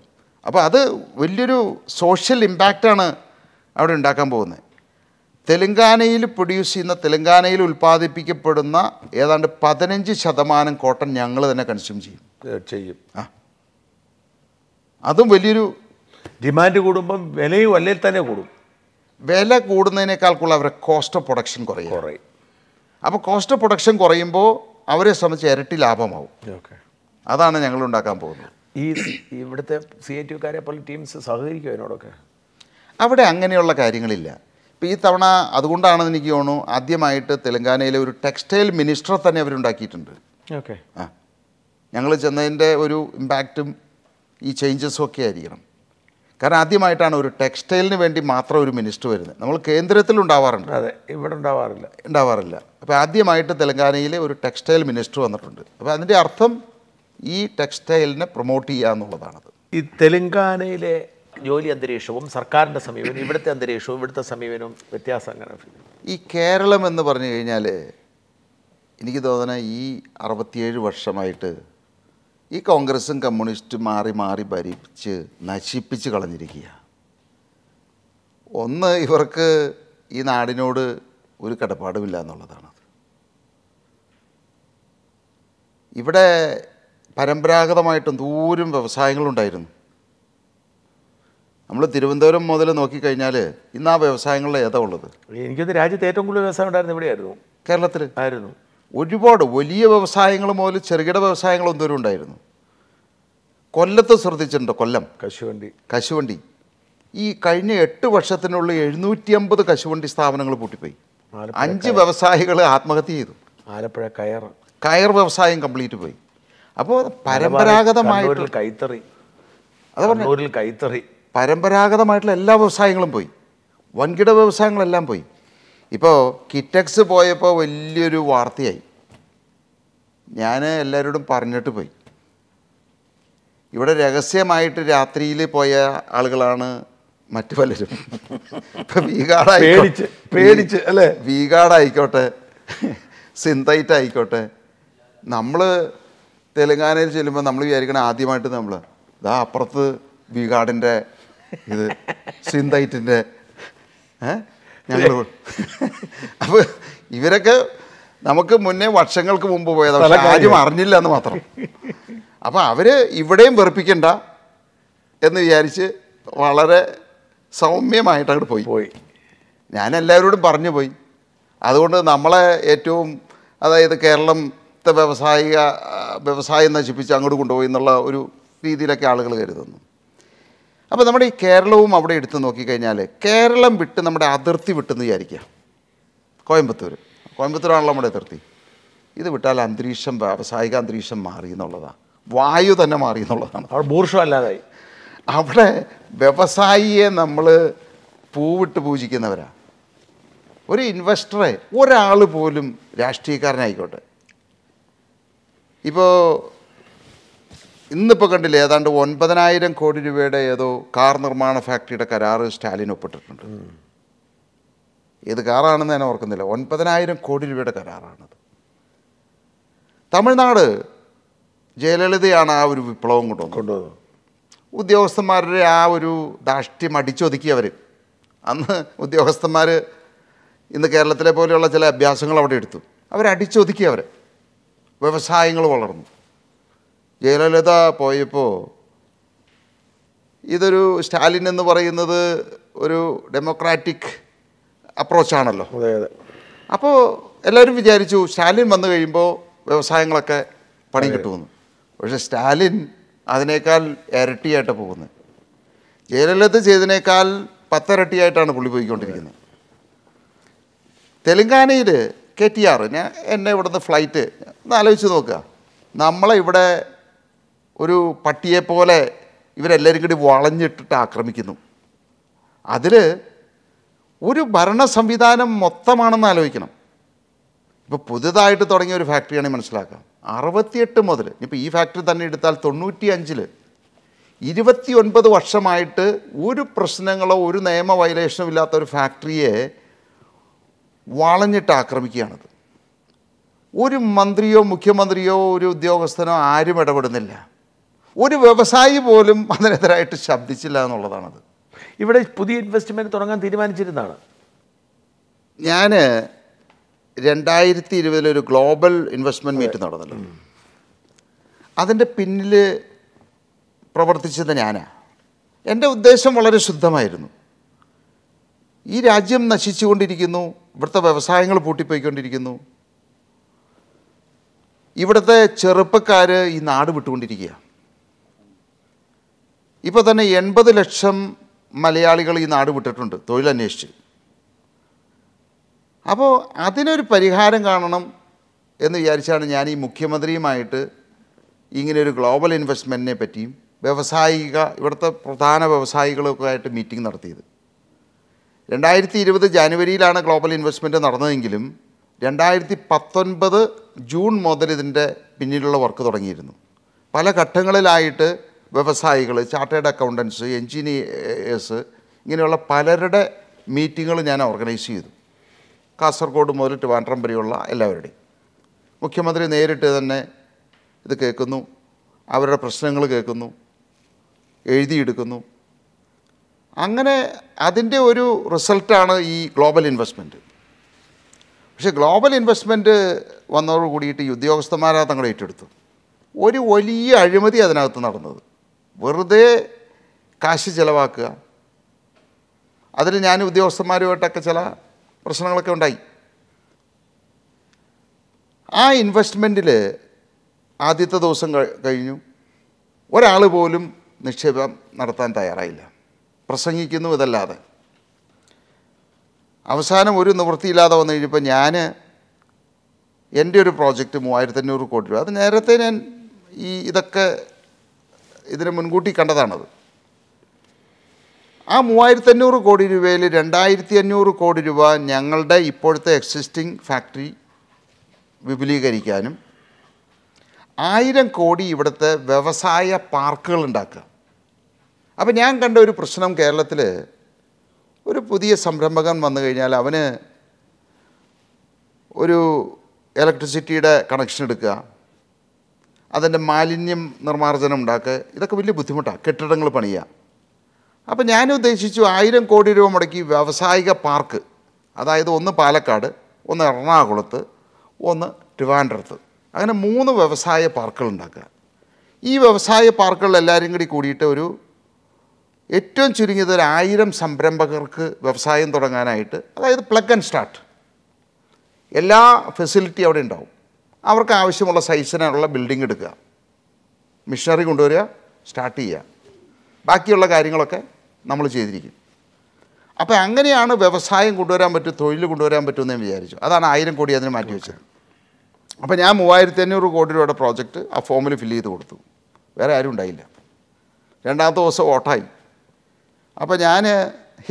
അപ്പോൾ അത് വലിയൊരു സോഷ്യൽ ഇമ്പാക്റ്റാണ് അവിടെ ഉണ്ടാക്കാൻ പോകുന്നത് തെലങ്കാനയിൽ പ്രൊഡ്യൂസ് ചെയ്യുന്ന തെലങ്കാനയിൽ ഉൽപ്പാദിപ്പിക്കപ്പെടുന്ന ഏതാണ്ട് പതിനഞ്ച് ശതമാനം കോട്ടൺ ഞങ്ങൾ തന്നെ കൺസ്യൂം ചെയ്യും ചെയ്യും അതും വലിയൊരു ഡിമാൻഡ് കൂടുമ്പം വിലയും അല്ലെങ്കിൽ തന്നെ കൂടും വില കൂടുന്നതിനേക്കാൾക്കുള്ള അവരെ കോസ്റ്റ് ഓഫ് പ്രൊഡക്ഷൻ കുറയും കുറയും അപ്പോൾ കോസ്റ്റ് ഓഫ് പ്രൊഡക്ഷൻ കുറയുമ്പോൾ അവരെ സംബന്ധിച്ച് ഇരട്ടി ലാഭമാവും ഓക്കെ അതാണ് ഞങ്ങൾ ഉണ്ടാക്കാൻ പോകുന്നത് ഈ ഇവിടുത്തെ സി ഐ കാരെ പോലെ ടീംസ് സഹകരിക്കും അതിനോടൊക്കെ അവിടെ അങ്ങനെയുള്ള കാര്യങ്ങളില്ല ഇപ്പോൾ ഈ തവണ അതുകൊണ്ടാണ് എനിക്ക് തോന്നുന്നു ആദ്യമായിട്ട് തെലങ്കാനയിലെ ഒരു ടെക്സ്റ്റൈൽ മിനിസ്റ്റർ തന്നെ അവരുണ്ടാക്കിയിട്ടുണ്ട് ഓക്കെ ആ ഞങ്ങൾ ചെന്നതിൻ്റെ ഒരു ഇമ്പാക്റ്റും ഈ ചേഞ്ചസും ഒക്കെ ആയിരിക്കണം കാരണം ആദ്യമായിട്ടാണ് ഒരു ടെക്സ്റ്റൈലിന് വേണ്ടി മാത്രം ഒരു മിനിസ്റ്റർ വരുന്നത് നമ്മൾ കേന്ദ്രത്തിൽ ഉണ്ടാവാറുണ്ട് അതെ ഇവിടെ ഉണ്ടാവാറില്ല ഉണ്ടാവാറില്ല അപ്പോൾ ആദ്യമായിട്ട് തെലങ്കാനയിൽ ഒരു ടെക്സ്റ്റൈൽ മിനിസ്റ്റർ വന്നിട്ടുണ്ട് അപ്പോൾ അതിൻ്റെ അർത്ഥം ഈ ടെക്സ്റ്റൈലിനെ പ്രൊമോട്ട് ചെയ്യുക എന്നുള്ളതാണത് ഈ തെലങ്കാനയിലെ ജോലി അന്തരീക്ഷവും സർക്കാരിൻ്റെ സമീപനം ഇവിടുത്തെ അന്തരീക്ഷവും ഇവിടുത്തെ സമീപനവും വ്യത്യാസം അങ്ങനെ ഈ കേരളം എന്ന് പറഞ്ഞു കഴിഞ്ഞാൽ എനിക്ക് തോന്നുന്നത് ഈ അറുപത്തിയേഴ് വർഷമായിട്ട് ഈ കോൺഗ്രസും കമ്മ്യൂണിസ്റ്റും മാറി മാറി ഭരിച്ച് നശിപ്പിച്ച് കളഞ്ഞിരിക്കുകയാണ് ഒന്ന് ഇവർക്ക് ഈ നാടിനോട് ഒരു കടപ്പാടുമില്ല എന്നുള്ളതാണ് ഇവിടെ പരമ്പരാഗതമായിട്ട് ദൂരം വ്യവസായങ്ങളുണ്ടായിരുന്നു നമ്മൾ തിരുവനന്തപുരം മുതൽ നോക്കിക്കഴിഞ്ഞാൽ ഇന്ന് ആ വ്യവസായങ്ങളിൽ ഏതാ ഉള്ളത് എനിക്കത് രാജ്യത്ത് ഏറ്റവും കൂടുതൽ വ്യവസായം ഉണ്ടായിരുന്നു ഇവിടെയായിരുന്നു കേരളത്തിൽ ആയിരുന്നു ഒരുപാട് വലിയ വ്യവസായങ്ങൾ മുതൽ ചെറുകിട വ്യവസായങ്ങൾ എന്തോരം ഉണ്ടായിരുന്നു കൊല്ലത്ത് ശ്രദ്ധിച്ചിട്ടുണ്ടോ കൊല്ലം കശുവണ്ടി കശുവണ്ടി ഈ കഴിഞ്ഞ എട്ട് വർഷത്തിനുള്ളിൽ എഴുന്നൂറ്റി അമ്പത് കശുവണ്ടി സ്ഥാപനങ്ങൾ പൂട്ടിപ്പോയി അഞ്ച് വ്യവസായികൾ ആത്മഹത്യ ചെയ്തു ആലപ്പുഴ കയർ കയർ വ്യവസായം കംപ്ലീറ്റ് പോയി അപ്പോൾ പരമ്പരാഗതമായിട്ടുള്ള കൈത്തറി കൈത്തറി പരമ്പരാഗതമായിട്ടുള്ള എല്ലാ വ്യവസായങ്ങളും പോയി വൻകിട വ്യവസായങ്ങളെല്ലാം പോയി ഇപ്പോൾ കിറ്റക്സ് പോയപ്പോൾ വലിയൊരു വാർത്തയായി ഞാൻ എല്ലാവരോടും പറഞ്ഞിട്ട് പോയി ഇവിടെ രഹസ്യമായിട്ട് രാത്രിയിൽ പോയ ആളുകളാണ് മറ്റു പലരും ഇപ്പം വീഗാർഡായിക്കോട്ടെ പേടിച്ച് അല്ലേ വീഗാർഡായിക്കോട്ടെ സിന്തൈറ്റ് ആയിക്കോട്ടെ നമ്മൾ തെലുങ്കാനയിൽ ചെല്ലുമ്പോൾ നമ്മൾ വിചാരിക്കണം ആദ്യമായിട്ട് നമ്മൾ ഇതാ അപ്പുറത്ത് വീഗാഡിൻ്റെ ഇത് സിന്തൈറ്റിൻ്റെ ഏഹ് ഞങ്ങൾ അപ്പോൾ ഇവരൊക്കെ നമുക്ക് മുന്നേ വർഷങ്ങൾക്ക് മുമ്പ് പോയത് പക്ഷെ ആരും അറിഞ്ഞില്ല എന്ന് മാത്രം അപ്പോൾ അവര് ഇവിടെയും വെറുപ്പിക്കണ്ട എന്ന് വിചാരിച്ച് വളരെ സൗമ്യമായിട്ട് അങ്ങോട്ട് പോയി പോയി ഞാൻ എല്ലാവരോടും പറഞ്ഞു പോയി അതുകൊണ്ട് നമ്മളെ ഏറ്റവും അതായത് കേരളത്തെ വ്യവസായിക വ്യവസായം നശിപ്പിച്ച് അങ്ങോട്ട് കൊണ്ടുപോയി എന്നുള്ള ഒരു രീതിയിലൊക്കെ ആളുകൾ കരുതുന്നു അപ്പോൾ നമ്മുടെ ഈ കേരളവും അവിടെ എടുത്ത് നോക്കിക്കഴിഞ്ഞാൽ കേരളം വിട്ട് നമ്മുടെ അതിർത്തി വിട്ടെന്ന് വിചാരിക്കുക കോയമ്പത്തൂർ കോയമ്പത്തൂരാണല്ലോ നമ്മുടെ അതിർത്തി ഇത് വിട്ടാൽ അന്തരീക്ഷം വ്യാവസായിക അന്തരീക്ഷം മാറി എന്നുള്ളതാണ് വായു തന്നെ മാറി എന്നുള്ളതാണ് അവിടെ ബൂർഷം അല്ലാതായി അവിടെ വ്യവസായിയെ നമ്മൾ പൂവിട്ട് പൂജിക്കുന്നവരാണ് ഒരു ഇൻവെസ്റ്ററെ ഒരാൾ പോലും രാഷ്ട്രീയക്കാരനായിക്കോട്ടെ ഇപ്പോൾ ഇന്നിപ്പോൾ കണ്ടില്ലേ ഏതാണ്ട് ഒൻപതിനായിരം കോടി രൂപയുടെ ഏതോ കാർ നിർമ്മാണ ഫാക്ടറിയുടെ കരാറ് സ്റ്റാലിൻ ഒപ്പിട്ടിട്ടുണ്ട് ഏത് കാറാണെന്ന് ഞാൻ ഓർക്കുന്നില്ല ഒൻപതിനായിരം കോടി രൂപയുടെ കരാറാണത് തമിഴ്നാട് ജയലളിതയാണ് ആ ഒരു വിപ്ലവം കൊണ്ടുവന്നത് ഉദ്യോഗസ്ഥന്മാരുടെ ആ ഒരു ധാഷ്ട്യം അടിച്ചൊതുക്കി അവർ അന്ന് ഉദ്യോഗസ്ഥന്മാർ ഇന്ന് കേരളത്തിലെ പോലെയുള്ള ചില അഭ്യാസങ്ങൾ അവിടെ എടുത്തു അവരടിച്ചൊതുക്കി അവർ വ്യവസായങ്ങൾ വളർന്നു ജയലളിത പോയപ്പോൾ ഇതൊരു സ്റ്റാലിൻ എന്ന് പറയുന്നത് ഒരു ഡെമോക്രാറ്റിക് അപ്രോച്ചാണല്ലോ അതെ അതെ അപ്പോൾ എല്ലാവരും വിചാരിച്ചു സ്റ്റാലിൻ വന്നു കഴിയുമ്പോൾ വ്യവസായങ്ങളൊക്കെ പണി കിട്ടുമെന്ന് പക്ഷെ സ്റ്റാലിൻ അതിനേക്കാൾ ഇരട്ടിയായിട്ട് പോകുന്നത് ജയലളിത ചെയ്തതിനേക്കാൾ പത്തരട്ടിയായിട്ടാണ് പുള്ളി പോയിക്കൊണ്ടിരിക്കുന്നത് തെലങ്കാനയിൽ കെ ടി ആർ ഞാൻ എന്നെ ഇവിടുന്ന് ഫ്ലൈറ്റ് ഒന്ന് ആലോചിച്ച് നോക്കുക നമ്മളെ ഇവിടെ ഒരു പട്ടിയെ പോലെ ഇവരെല്ലാവരും കൂടി വളഞ്ഞിട്ടിട്ട് ആക്രമിക്കുന്നു അതിൽ ഒരു ഭരണ സംവിധാനം മൊത്തമാണെന്ന് ആലോചിക്കണം ഇപ്പോൾ പുതുതായിട്ട് തുടങ്ങിയ ഒരു ഫാക്ടറിയാണ് മനസ്സിലാക്കാം അറുപത്തിയെട്ട് മുതൽ ഇപ്പോൾ ഈ ഫാക്ടറി തന്നെ എടുത്താൽ തൊണ്ണൂറ്റി അഞ്ചിൽ ഇരുപത്തി ഒൻപത് വർഷമായിട്ട് ഒരു പ്രശ്നങ്ങളോ ഒരു നിയമ വയലേഷനോ ഇല്ലാത്ത ഒരു ഫാക്ടറിയെ വളഞ്ഞിട്ട് ആക്രമിക്കുകയാണത് ഒരു മന്ത്രിയോ മുഖ്യമന്ത്രിയോ ഒരു ഉദ്യോഗസ്ഥനോ ആരും ഇടപെടുന്നില്ല ഒരു വ്യവസായി പോലും അതിനെതിരായിട്ട് ശബ്ദിച്ചില്ല എന്നുള്ളതാണത് ഇവിടെ പുതിയ ഇൻവെസ്റ്റ്മെൻറ്റ് തുടങ്ങാൻ തീരുമാനിച്ചിരുന്നതാണ് ഞാൻ രണ്ടായിരത്തി ഇരുപതിലൊരു ഗ്ലോബൽ ഇൻവെസ്റ്റ്മെൻറ്റ് മീറ്റ് നടന്നല്ലോ അതിൻ്റെ പിന്നിൽ പ്രവർത്തിച്ചത് ഞാനാ എൻ്റെ ഉദ്ദേശം വളരെ ശുദ്ധമായിരുന്നു ഈ രാജ്യം നശിച്ചുകൊണ്ടിരിക്കുന്നു ഇവിടുത്തെ വ്യവസായങ്ങൾ പൂട്ടിപ്പോയിക്കൊണ്ടിരിക്കുന്നു ഇവിടുത്തെ ചെറുപ്പക്കാർ ഈ നാട് വിട്ടുകൊണ്ടിരിക്കുകയാണ് ഇപ്പോൾ തന്നെ എൺപത് ലക്ഷം മലയാളികൾ ഈ നാട് വിട്ടിട്ടുണ്ട് തൊഴിലന്വേഷിച്ച് അപ്പോൾ അതിനൊരു പരിഹാരം കാണണം എന്ന് വിചാരിച്ചാണ് ഞാൻ ഈ മുഖ്യമന്ത്രിയുമായിട്ട് ഇങ്ങനെയൊരു ഗ്ലോബൽ ഇൻവെസ്റ്റ്മെൻറ്റിനെ പറ്റിയും വ്യവസായിക ഇവിടുത്തെ പ്രധാന വ്യവസായികളൊക്കെ ആയിട്ട് മീറ്റിംഗ് നടത്തിയത് രണ്ടായിരത്തി ഇരുപത് ജാനുവരിയിലാണ് ഗ്ലോബൽ ഇൻവെസ്റ്റ്മെൻറ്റ് നടന്നതെങ്കിലും രണ്ടായിരത്തി പത്തൊൻപത് ജൂൺ മുതൽ ഇതിൻ്റെ പിന്നിലുള്ള വർക്ക് തുടങ്ങിയിരുന്നു പല ഘട്ടങ്ങളിലായിട്ട് വ്യവസായികൾ ചാർട്ടേഡ് അക്കൗണ്ടൻസ് എൻജിനീയേഴ്സ് ഇങ്ങനെയുള്ള പലരുടെ മീറ്റിങ്ങൾ ഞാൻ ഓർഗനൈസ് ചെയ്തു കാസർഗോഡ് മുതൽ ട്രിവാൻഡ്രം വരെയുള്ള എല്ലാവരുടെയും മുഖ്യമന്ത്രി നേരിട്ട് തന്നെ ഇത് കേൾക്കുന്നു അവരുടെ പ്രശ്നങ്ങൾ കേൾക്കുന്നു എഴുതിയെടുക്കുന്നു അങ്ങനെ അതിൻ്റെ ഒരു റിസൾട്ടാണ് ഈ ഗ്ലോബൽ ഇൻവെസ്റ്റ്മെൻറ്റ് പക്ഷേ ഗ്ലോബൽ ഇൻവെസ്റ്റ്മെൻറ്റ് വന്നതോട് കൂടിയിട്ട് ഈ ഉദ്യോഗസ്ഥന്മാരാ തങ്ങളെ ഏറ്റെടുത്തു ഒരു വലിയ അഴിമതി അതിനകത്ത് നടന്നത് വെറുതെ കാശ് ചിലവാക്കുക അതിൽ ഞാൻ ഉദ്യോഗസ്ഥന്മാരുമായിട്ടൊക്കെ ചില പ്രശ്നങ്ങളൊക്കെ ഉണ്ടായി ആ ഇൻവെസ്റ്റ്മെൻറ്റിൽ ആദ്യത്തെ ദിവസം കഴിഞ്ഞു ഒരാൾ പോലും നിക്ഷേപം നടത്താൻ തയ്യാറായില്ല പ്രസംഗിക്കുന്നു ഇതല്ലാതെ അവസാനം ഒരു നിവൃത്തിയില്ലാതെ വന്നു കഴിഞ്ഞപ്പോൾ ഞാൻ എൻ്റെ ഒരു പ്രോജക്റ്റ് മൂവായിരത്തഞ്ഞൂറ് കോടി രൂപ അത് നേരത്തെ ഞാൻ ഈ ഇതൊക്കെ ഇതിനെ മുൻകൂട്ടി കണ്ടതാണത് ആ മൂവായിരത്തി അഞ്ഞൂറ് കോടി രൂപയിൽ രണ്ടായിരത്തി അഞ്ഞൂറ് കോടി രൂപ ഞങ്ങളുടെ ഇപ്പോഴത്തെ എക്സിസ്റ്റിംഗ് ഫാക്ടറി വിപുലീകരിക്കാനും ആയിരം കോടി ഇവിടുത്തെ വ്യവസായ പാർക്കുകൾ ഉണ്ടാക്കുക അപ്പം ഞാൻ കണ്ട ഒരു പ്രശ്നം കേരളത്തിൽ ഒരു പുതിയ സംരംഭകൻ വന്നു കഴിഞ്ഞാൽ അവന് ഒരു ഇലക്ട്രിസിറ്റിയുടെ കണക്ഷൻ എടുക്കുക അതിൻ്റെ മാലിന്യം നിർമ്മാർജ്ജനം ഉണ്ടാക്കുക ഇതൊക്കെ വലിയ ബുദ്ധിമുട്ടാണ് കെട്ടിടങ്ങൾ പണിയുക അപ്പോൾ ഞാൻ ഉദ്ദേശിച്ചു ആയിരം കോടി രൂപ മുടക്കി വ്യാവസായിക പാർക്ക് അതായത് ഒന്ന് പാലക്കാട് ഒന്ന് എറണാകുളത്ത് ഒന്ന് ട്രിവാൻഡ്രത്ത് അങ്ങനെ മൂന്ന് വ്യവസായ പാർക്കുകൾ ഉണ്ടാക്കുക ഈ വ്യവസായ പാർക്കുകളിൽ എല്ലാവരും കൂടി കൂടിയിട്ട് ഒരു ഏറ്റവും ചുരുങ്ങിയത് ഒരു ആയിരം സംരംഭകർക്ക് വ്യവസായം തുടങ്ങാനായിട്ട് അതായത് പ്ലഗ് ആൻഡ് സ്റ്റാർട്ട് എല്ലാ ഫെസിലിറ്റി അവിടെ ഉണ്ടാവും അവർക്ക് ആവശ്യമുള്ള സൈസിനുള്ള ബിൽഡിംഗ് എടുക്കുക മിഷനറി കൊണ്ടുവരിക സ്റ്റാർട്ട് ചെയ്യുക ബാക്കിയുള്ള കാര്യങ്ങളൊക്കെ നമ്മൾ ചെയ്തിരിക്കും അപ്പോൾ അങ്ങനെയാണ് വ്യവസായം കൊണ്ടുവരാൻ പറ്റും തൊഴിൽ കൊണ്ടുവരാൻ പറ്റുമെന്ന് ഞാൻ വിചാരിച്ചു അതാണ് ആയിരം കോടി അതിന് മാറ്റി വെച്ചത് അപ്പോൾ ഞാൻ മൂവായിരത്തി അഞ്ഞൂറ് കോടി രൂപയുടെ പ്രോജക്റ്റ് ആ ഫോമിൽ ഫില്ല് ചെയ്ത് കൊടുത്തു വേറെ ആരും ഉണ്ടായില്ല രണ്ടാമത്തെ ദിവസം ഓട്ടായി അപ്പോൾ ഞാൻ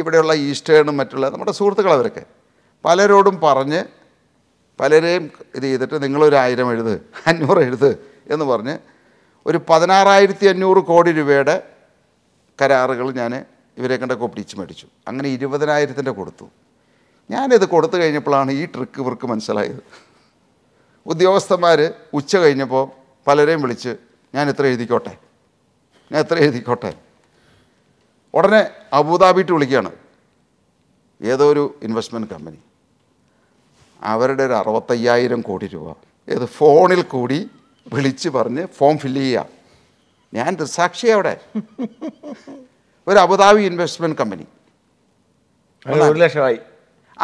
ഇവിടെയുള്ള ഈസ്റ്റേണും മറ്റുള്ള നമ്മുടെ സുഹൃത്തുക്കൾ അവരൊക്കെ പലരോടും പറഞ്ഞ് പലരെയും ഇത് ചെയ്തിട്ട് നിങ്ങളൊരായിരം എഴുത് അഞ്ഞൂറ് എഴുത് എന്ന് പറഞ്ഞ് ഒരു പതിനാറായിരത്തി അഞ്ഞൂറ് കോടി രൂപയുടെ കരാറുകൾ ഞാൻ ഇവരെ കണ്ടൊക്കെ ഒപ്പിടിച്ച് മേടിച്ചു അങ്ങനെ ഇരുപതിനായിരത്തിൻ്റെ കൊടുത്തു ഞാനിത് കൊടുത്തു കഴിഞ്ഞപ്പോഴാണ് ഈ ട്രിക്ക് ഇവർക്ക് മനസ്സിലായത് ഉദ്യോഗസ്ഥന്മാർ ഉച്ച കഴിഞ്ഞപ്പോൾ പലരെയും വിളിച്ച് ഞാൻ ഇത്ര എഴുതിക്കോട്ടെ ഞാൻ എത്ര എഴുതിക്കോട്ടെ ഉടനെ അബുദാബിട്ട് വിളിക്കുകയാണ് ഏതോ ഒരു ഇൻവെസ്റ്റ്മെൻറ്റ് കമ്പനി അവരുടെ ഒരു അറുപത്തയ്യായിരം കോടി രൂപ ഏത് ഫോണിൽ കൂടി വിളിച്ച് പറഞ്ഞ് ഫോം ഫില്ല് ചെയ്യുക ഞാൻ ദൃസാക്ഷി അവിടെ ഒരു അബുദാബി ഇൻവെസ്റ്റ്മെൻറ്റ് കമ്പനി ഒരു ലക്ഷമായി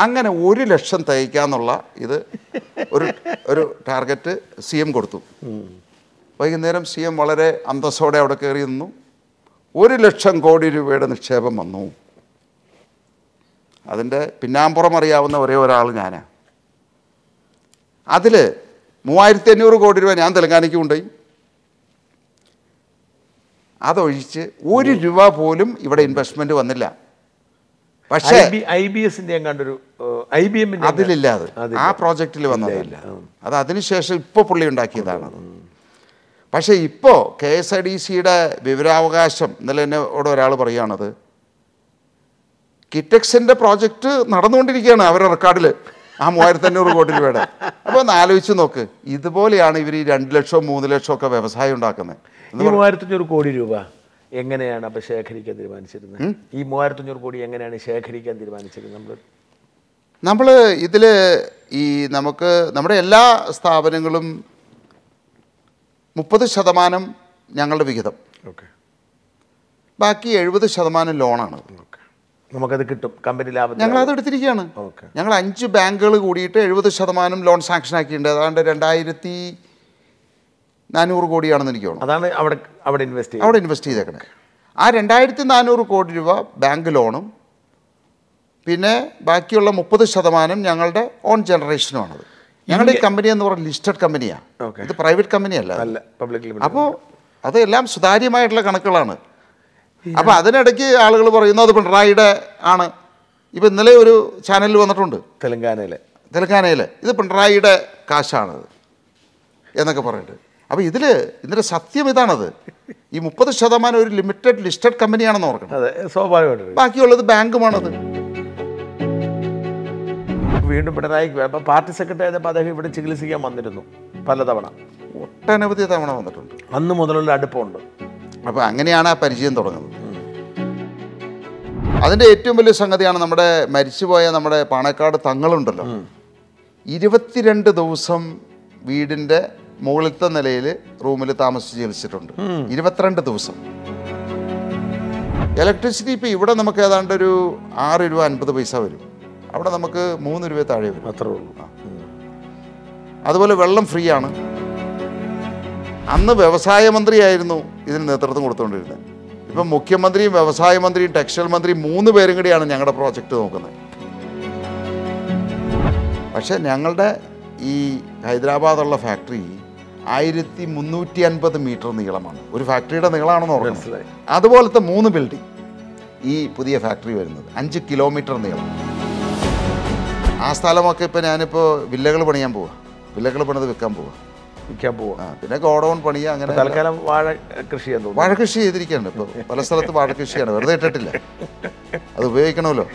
അങ്ങനെ ഒരു ലക്ഷം തയ്ക്കാന്നുള്ള ഇത് ഒരു ഒരു ടാർഗറ്റ് സി എം കൊടുത്തു വൈകുന്നേരം സി എം വളരെ അന്തസ്സോടെ അവിടെ കയറി നിന്നു ഒരു ലക്ഷം കോടി രൂപയുടെ നിക്ഷേപം വന്നു അതിൻ്റെ പിന്നാമ്പുറം അറിയാവുന്ന ഒരേ ഒരാൾ ഞാനാണ് അതിൽ മൂവായിരത്തി അഞ്ഞൂറ് കോടി രൂപ ഞാൻ തെലങ്കാനയ്ക്ക് കൊണ്ടുപോയി അതൊഴിച്ച് ഒരു രൂപ പോലും ഇവിടെ ഇൻവെസ്റ്റ്മെന്റ് വന്നില്ല പക്ഷേ ഐ ബി എസിന്റെ കണ്ടൊരു ഐ ബി എം അതിലില്ല അത് ആ പ്രോജക്റ്റിൽ വന്നതല്ല അത് അതിനുശേഷം ഇപ്പോൾ പുള്ളി ഉണ്ടാക്കിയതാണ് പക്ഷേ ഇപ്പോൾ കെ എസ് ഐ ഡി സിയുടെ വിവരാവകാശം ഇന്നലെ എന്നെ ഇവിടെ ഒരാൾ പറയുകയാണത് കിറ്റക്സിൻ്റെ പ്രോജക്റ്റ് നടന്നുകൊണ്ടിരിക്കുകയാണ് അവരുടെ റെക്കോർഡിൽ ആ മൂവായിരത്തി അഞ്ഞൂറ് കോടി രൂപയുടെ അപ്പോൾ ഒന്ന് ആലോചിച്ച് നോക്ക് ഇതുപോലെയാണ് ഇവർ ഈ രണ്ടു ലക്ഷം മൂന്ന് ലക്ഷം ഒക്കെ വ്യവസായം ഉണ്ടാക്കുന്നത് ഈ അഞ്ഞൂറ് കോടി രൂപ എങ്ങനെയാണ് അപ്പൊ ശേഖരിക്കാൻ തീരുമാനിച്ചിരുന്നത് ഈ അഞ്ഞൂറ് കോടി എങ്ങനെയാണ് ശേഖരിക്കാൻ തീരുമാനിച്ചിരുന്നത് നമ്മൾ നമ്മൾ ഇതിൽ ഈ നമുക്ക് നമ്മുടെ എല്ലാ സ്ഥാപനങ്ങളും മുപ്പത് ശതമാനം ഞങ്ങളുടെ വിഹിതം ഓക്കെ ബാക്കി എഴുപത് ശതമാനം ലോണാണ് ഓക്കെ നമുക്കത് കിട്ടും കമ്പനി ലാഭം ഞങ്ങൾ അത് എടുത്തിരിക്കുകയാണ് ഞങ്ങൾ അഞ്ച് ബാങ്കുകൾ കൂടിയിട്ട് എഴുപത് ശതമാനം ലോൺ സാങ്ഷൻ ആക്കിയിട്ടുണ്ട് അതാണ്ട് രണ്ടായിരത്തി നാനൂറ് കോടിയാണെന്ന് എനിക്ക് തോന്നുന്നു അതാണ് അവിടെ അവിടെ ഇൻവെസ്റ്റ് അവിടെ ഇൻവെസ്റ്റ് ചെയ്തേക്കണേ ആ രണ്ടായിരത്തി നാനൂറ് കോടി രൂപ ബാങ്ക് ലോണും പിന്നെ ബാക്കിയുള്ള മുപ്പത് ശതമാനം ഞങ്ങളുടെ ഓൺ ജനറേഷനുമാണത് ഞങ്ങളുടെ ഈ കമ്പനി എന്ന് പറഞ്ഞ ലിസ്റ്റഡ് കമ്പനിയാണ് ഇത് പ്രൈവറ്റ് കമ്പനിയല്ല അപ്പോൾ അതെല്ലാം സുതാര്യമായിട്ടുള്ള കണക്കുകളാണ് അപ്പോൾ അതിനിടയ്ക്ക് ആളുകൾ പറയുന്നു അത് പിണറായിയുടെ ആണ് ഇപ്പം ഇന്നലെ ഒരു ചാനലിൽ വന്നിട്ടുണ്ട് തെലങ്കാനയിലെ തെലങ്കാനയിലെ ഇത് പിണറായിയുടെ കാശാണത് എന്നൊക്കെ പറഞ്ഞിട്ട് അപ്പോൾ ഇതിൽ ഇതിൻ്റെ സത്യം ഇതാണത് ഈ മുപ്പത് ശതമാനം ഒരു ലിമിറ്റഡ് ലിസ്റ്റഡ് കമ്പനിയാണെന്ന് ഓർക്കണം അതെ സ്വാഭാവികമായിട്ട് ബാക്കിയുള്ളത് ബാങ്കുമാണത് വീണ്ടും പിണറായി പാർട്ടി സെക്രട്ടറി ആയപ്പോൾ അദ്ദേഹം ഇവിടെ ചികിത്സിക്കാൻ വന്നിരുന്നു പലതവണ ഒട്ടനവധി തവണ വന്നിട്ടുണ്ട് അന്ന് മുതലുള്ള അടുപ്പമുണ്ട് അപ്പോൾ അങ്ങനെയാണ് ആ പരിചയം തുടങ്ങുന്നത് അതിൻ്റെ ഏറ്റവും വലിയ സംഗതിയാണ് നമ്മുടെ മരിച്ചുപോയ നമ്മുടെ പാണക്കാട് തങ്ങളുണ്ടല്ലോ ഇരുപത്തിരണ്ട് ദിവസം വീടിൻ്റെ മുകളിലത്തെ നിലയിൽ റൂമിൽ താമസിച്ച് ചികിത്സിച്ചിട്ടുണ്ട് ഇരുപത്തിരണ്ട് ദിവസം ഇലക്ട്രിസിറ്റി ഇപ്പോൾ ഇവിടെ നമുക്ക് ഏതാണ്ട് ഒരു ആറ് രൂപ അൻപത് പൈസ വരും അവിടെ നമുക്ക് മൂന്ന് രൂപ താഴെ വരും അത്രേ ഉള്ളൂ അതുപോലെ വെള്ളം ഫ്രീ ആണ് അന്ന് വ്യവസായ മന്ത്രിയായിരുന്നു ഇതിന് നേതൃത്വം കൊടുത്തുകൊണ്ടിരുന്നത് ഇപ്പം മുഖ്യമന്ത്രിയും വ്യവസായ മന്ത്രിയും ടെക്സ്റ്റൈൽ മന്ത്രിയും മൂന്ന് പേരും കൂടിയാണ് ഞങ്ങളുടെ പ്രോജക്റ്റ് നോക്കുന്നത് പക്ഷേ ഞങ്ങളുടെ ഈ ഹൈദരാബാദുള്ള ഫാക്ടറി ആയിരത്തി മുന്നൂറ്റി അൻപത് മീറ്റർ നീളമാണ് ഒരു ഫാക്ടറിയുടെ നീളമാണെന്ന് ഓർമ്മ അതുപോലത്തെ മൂന്ന് ബിൽഡിംഗ് ഈ പുതിയ ഫാക്ടറി വരുന്നത് അഞ്ച് കിലോമീറ്റർ നീളം ആ സ്ഥലമൊക്കെ ഇപ്പോൾ ഞാനിപ്പോൾ വില്ലകൾ പണിയാൻ പോവുക വില്ലകൾ പണിത് വിൽക്കാൻ പോവുക വിൽക്കാൻ പോവുക പിന്നെ ഗോഡൗൺ പണി അങ്ങനെ തൽക്കാലം വാഴ കൃഷി വാഴ കൃഷി ചെയ്തിരിക്കുകയാണ് ഇപ്പോൾ പല സ്ഥലത്ത് വാഴ കൃഷിയാണ് വെറുതെ ഇട്ടിട്ടില്ല അത് ഉപയോഗിക്കണമല്ലോ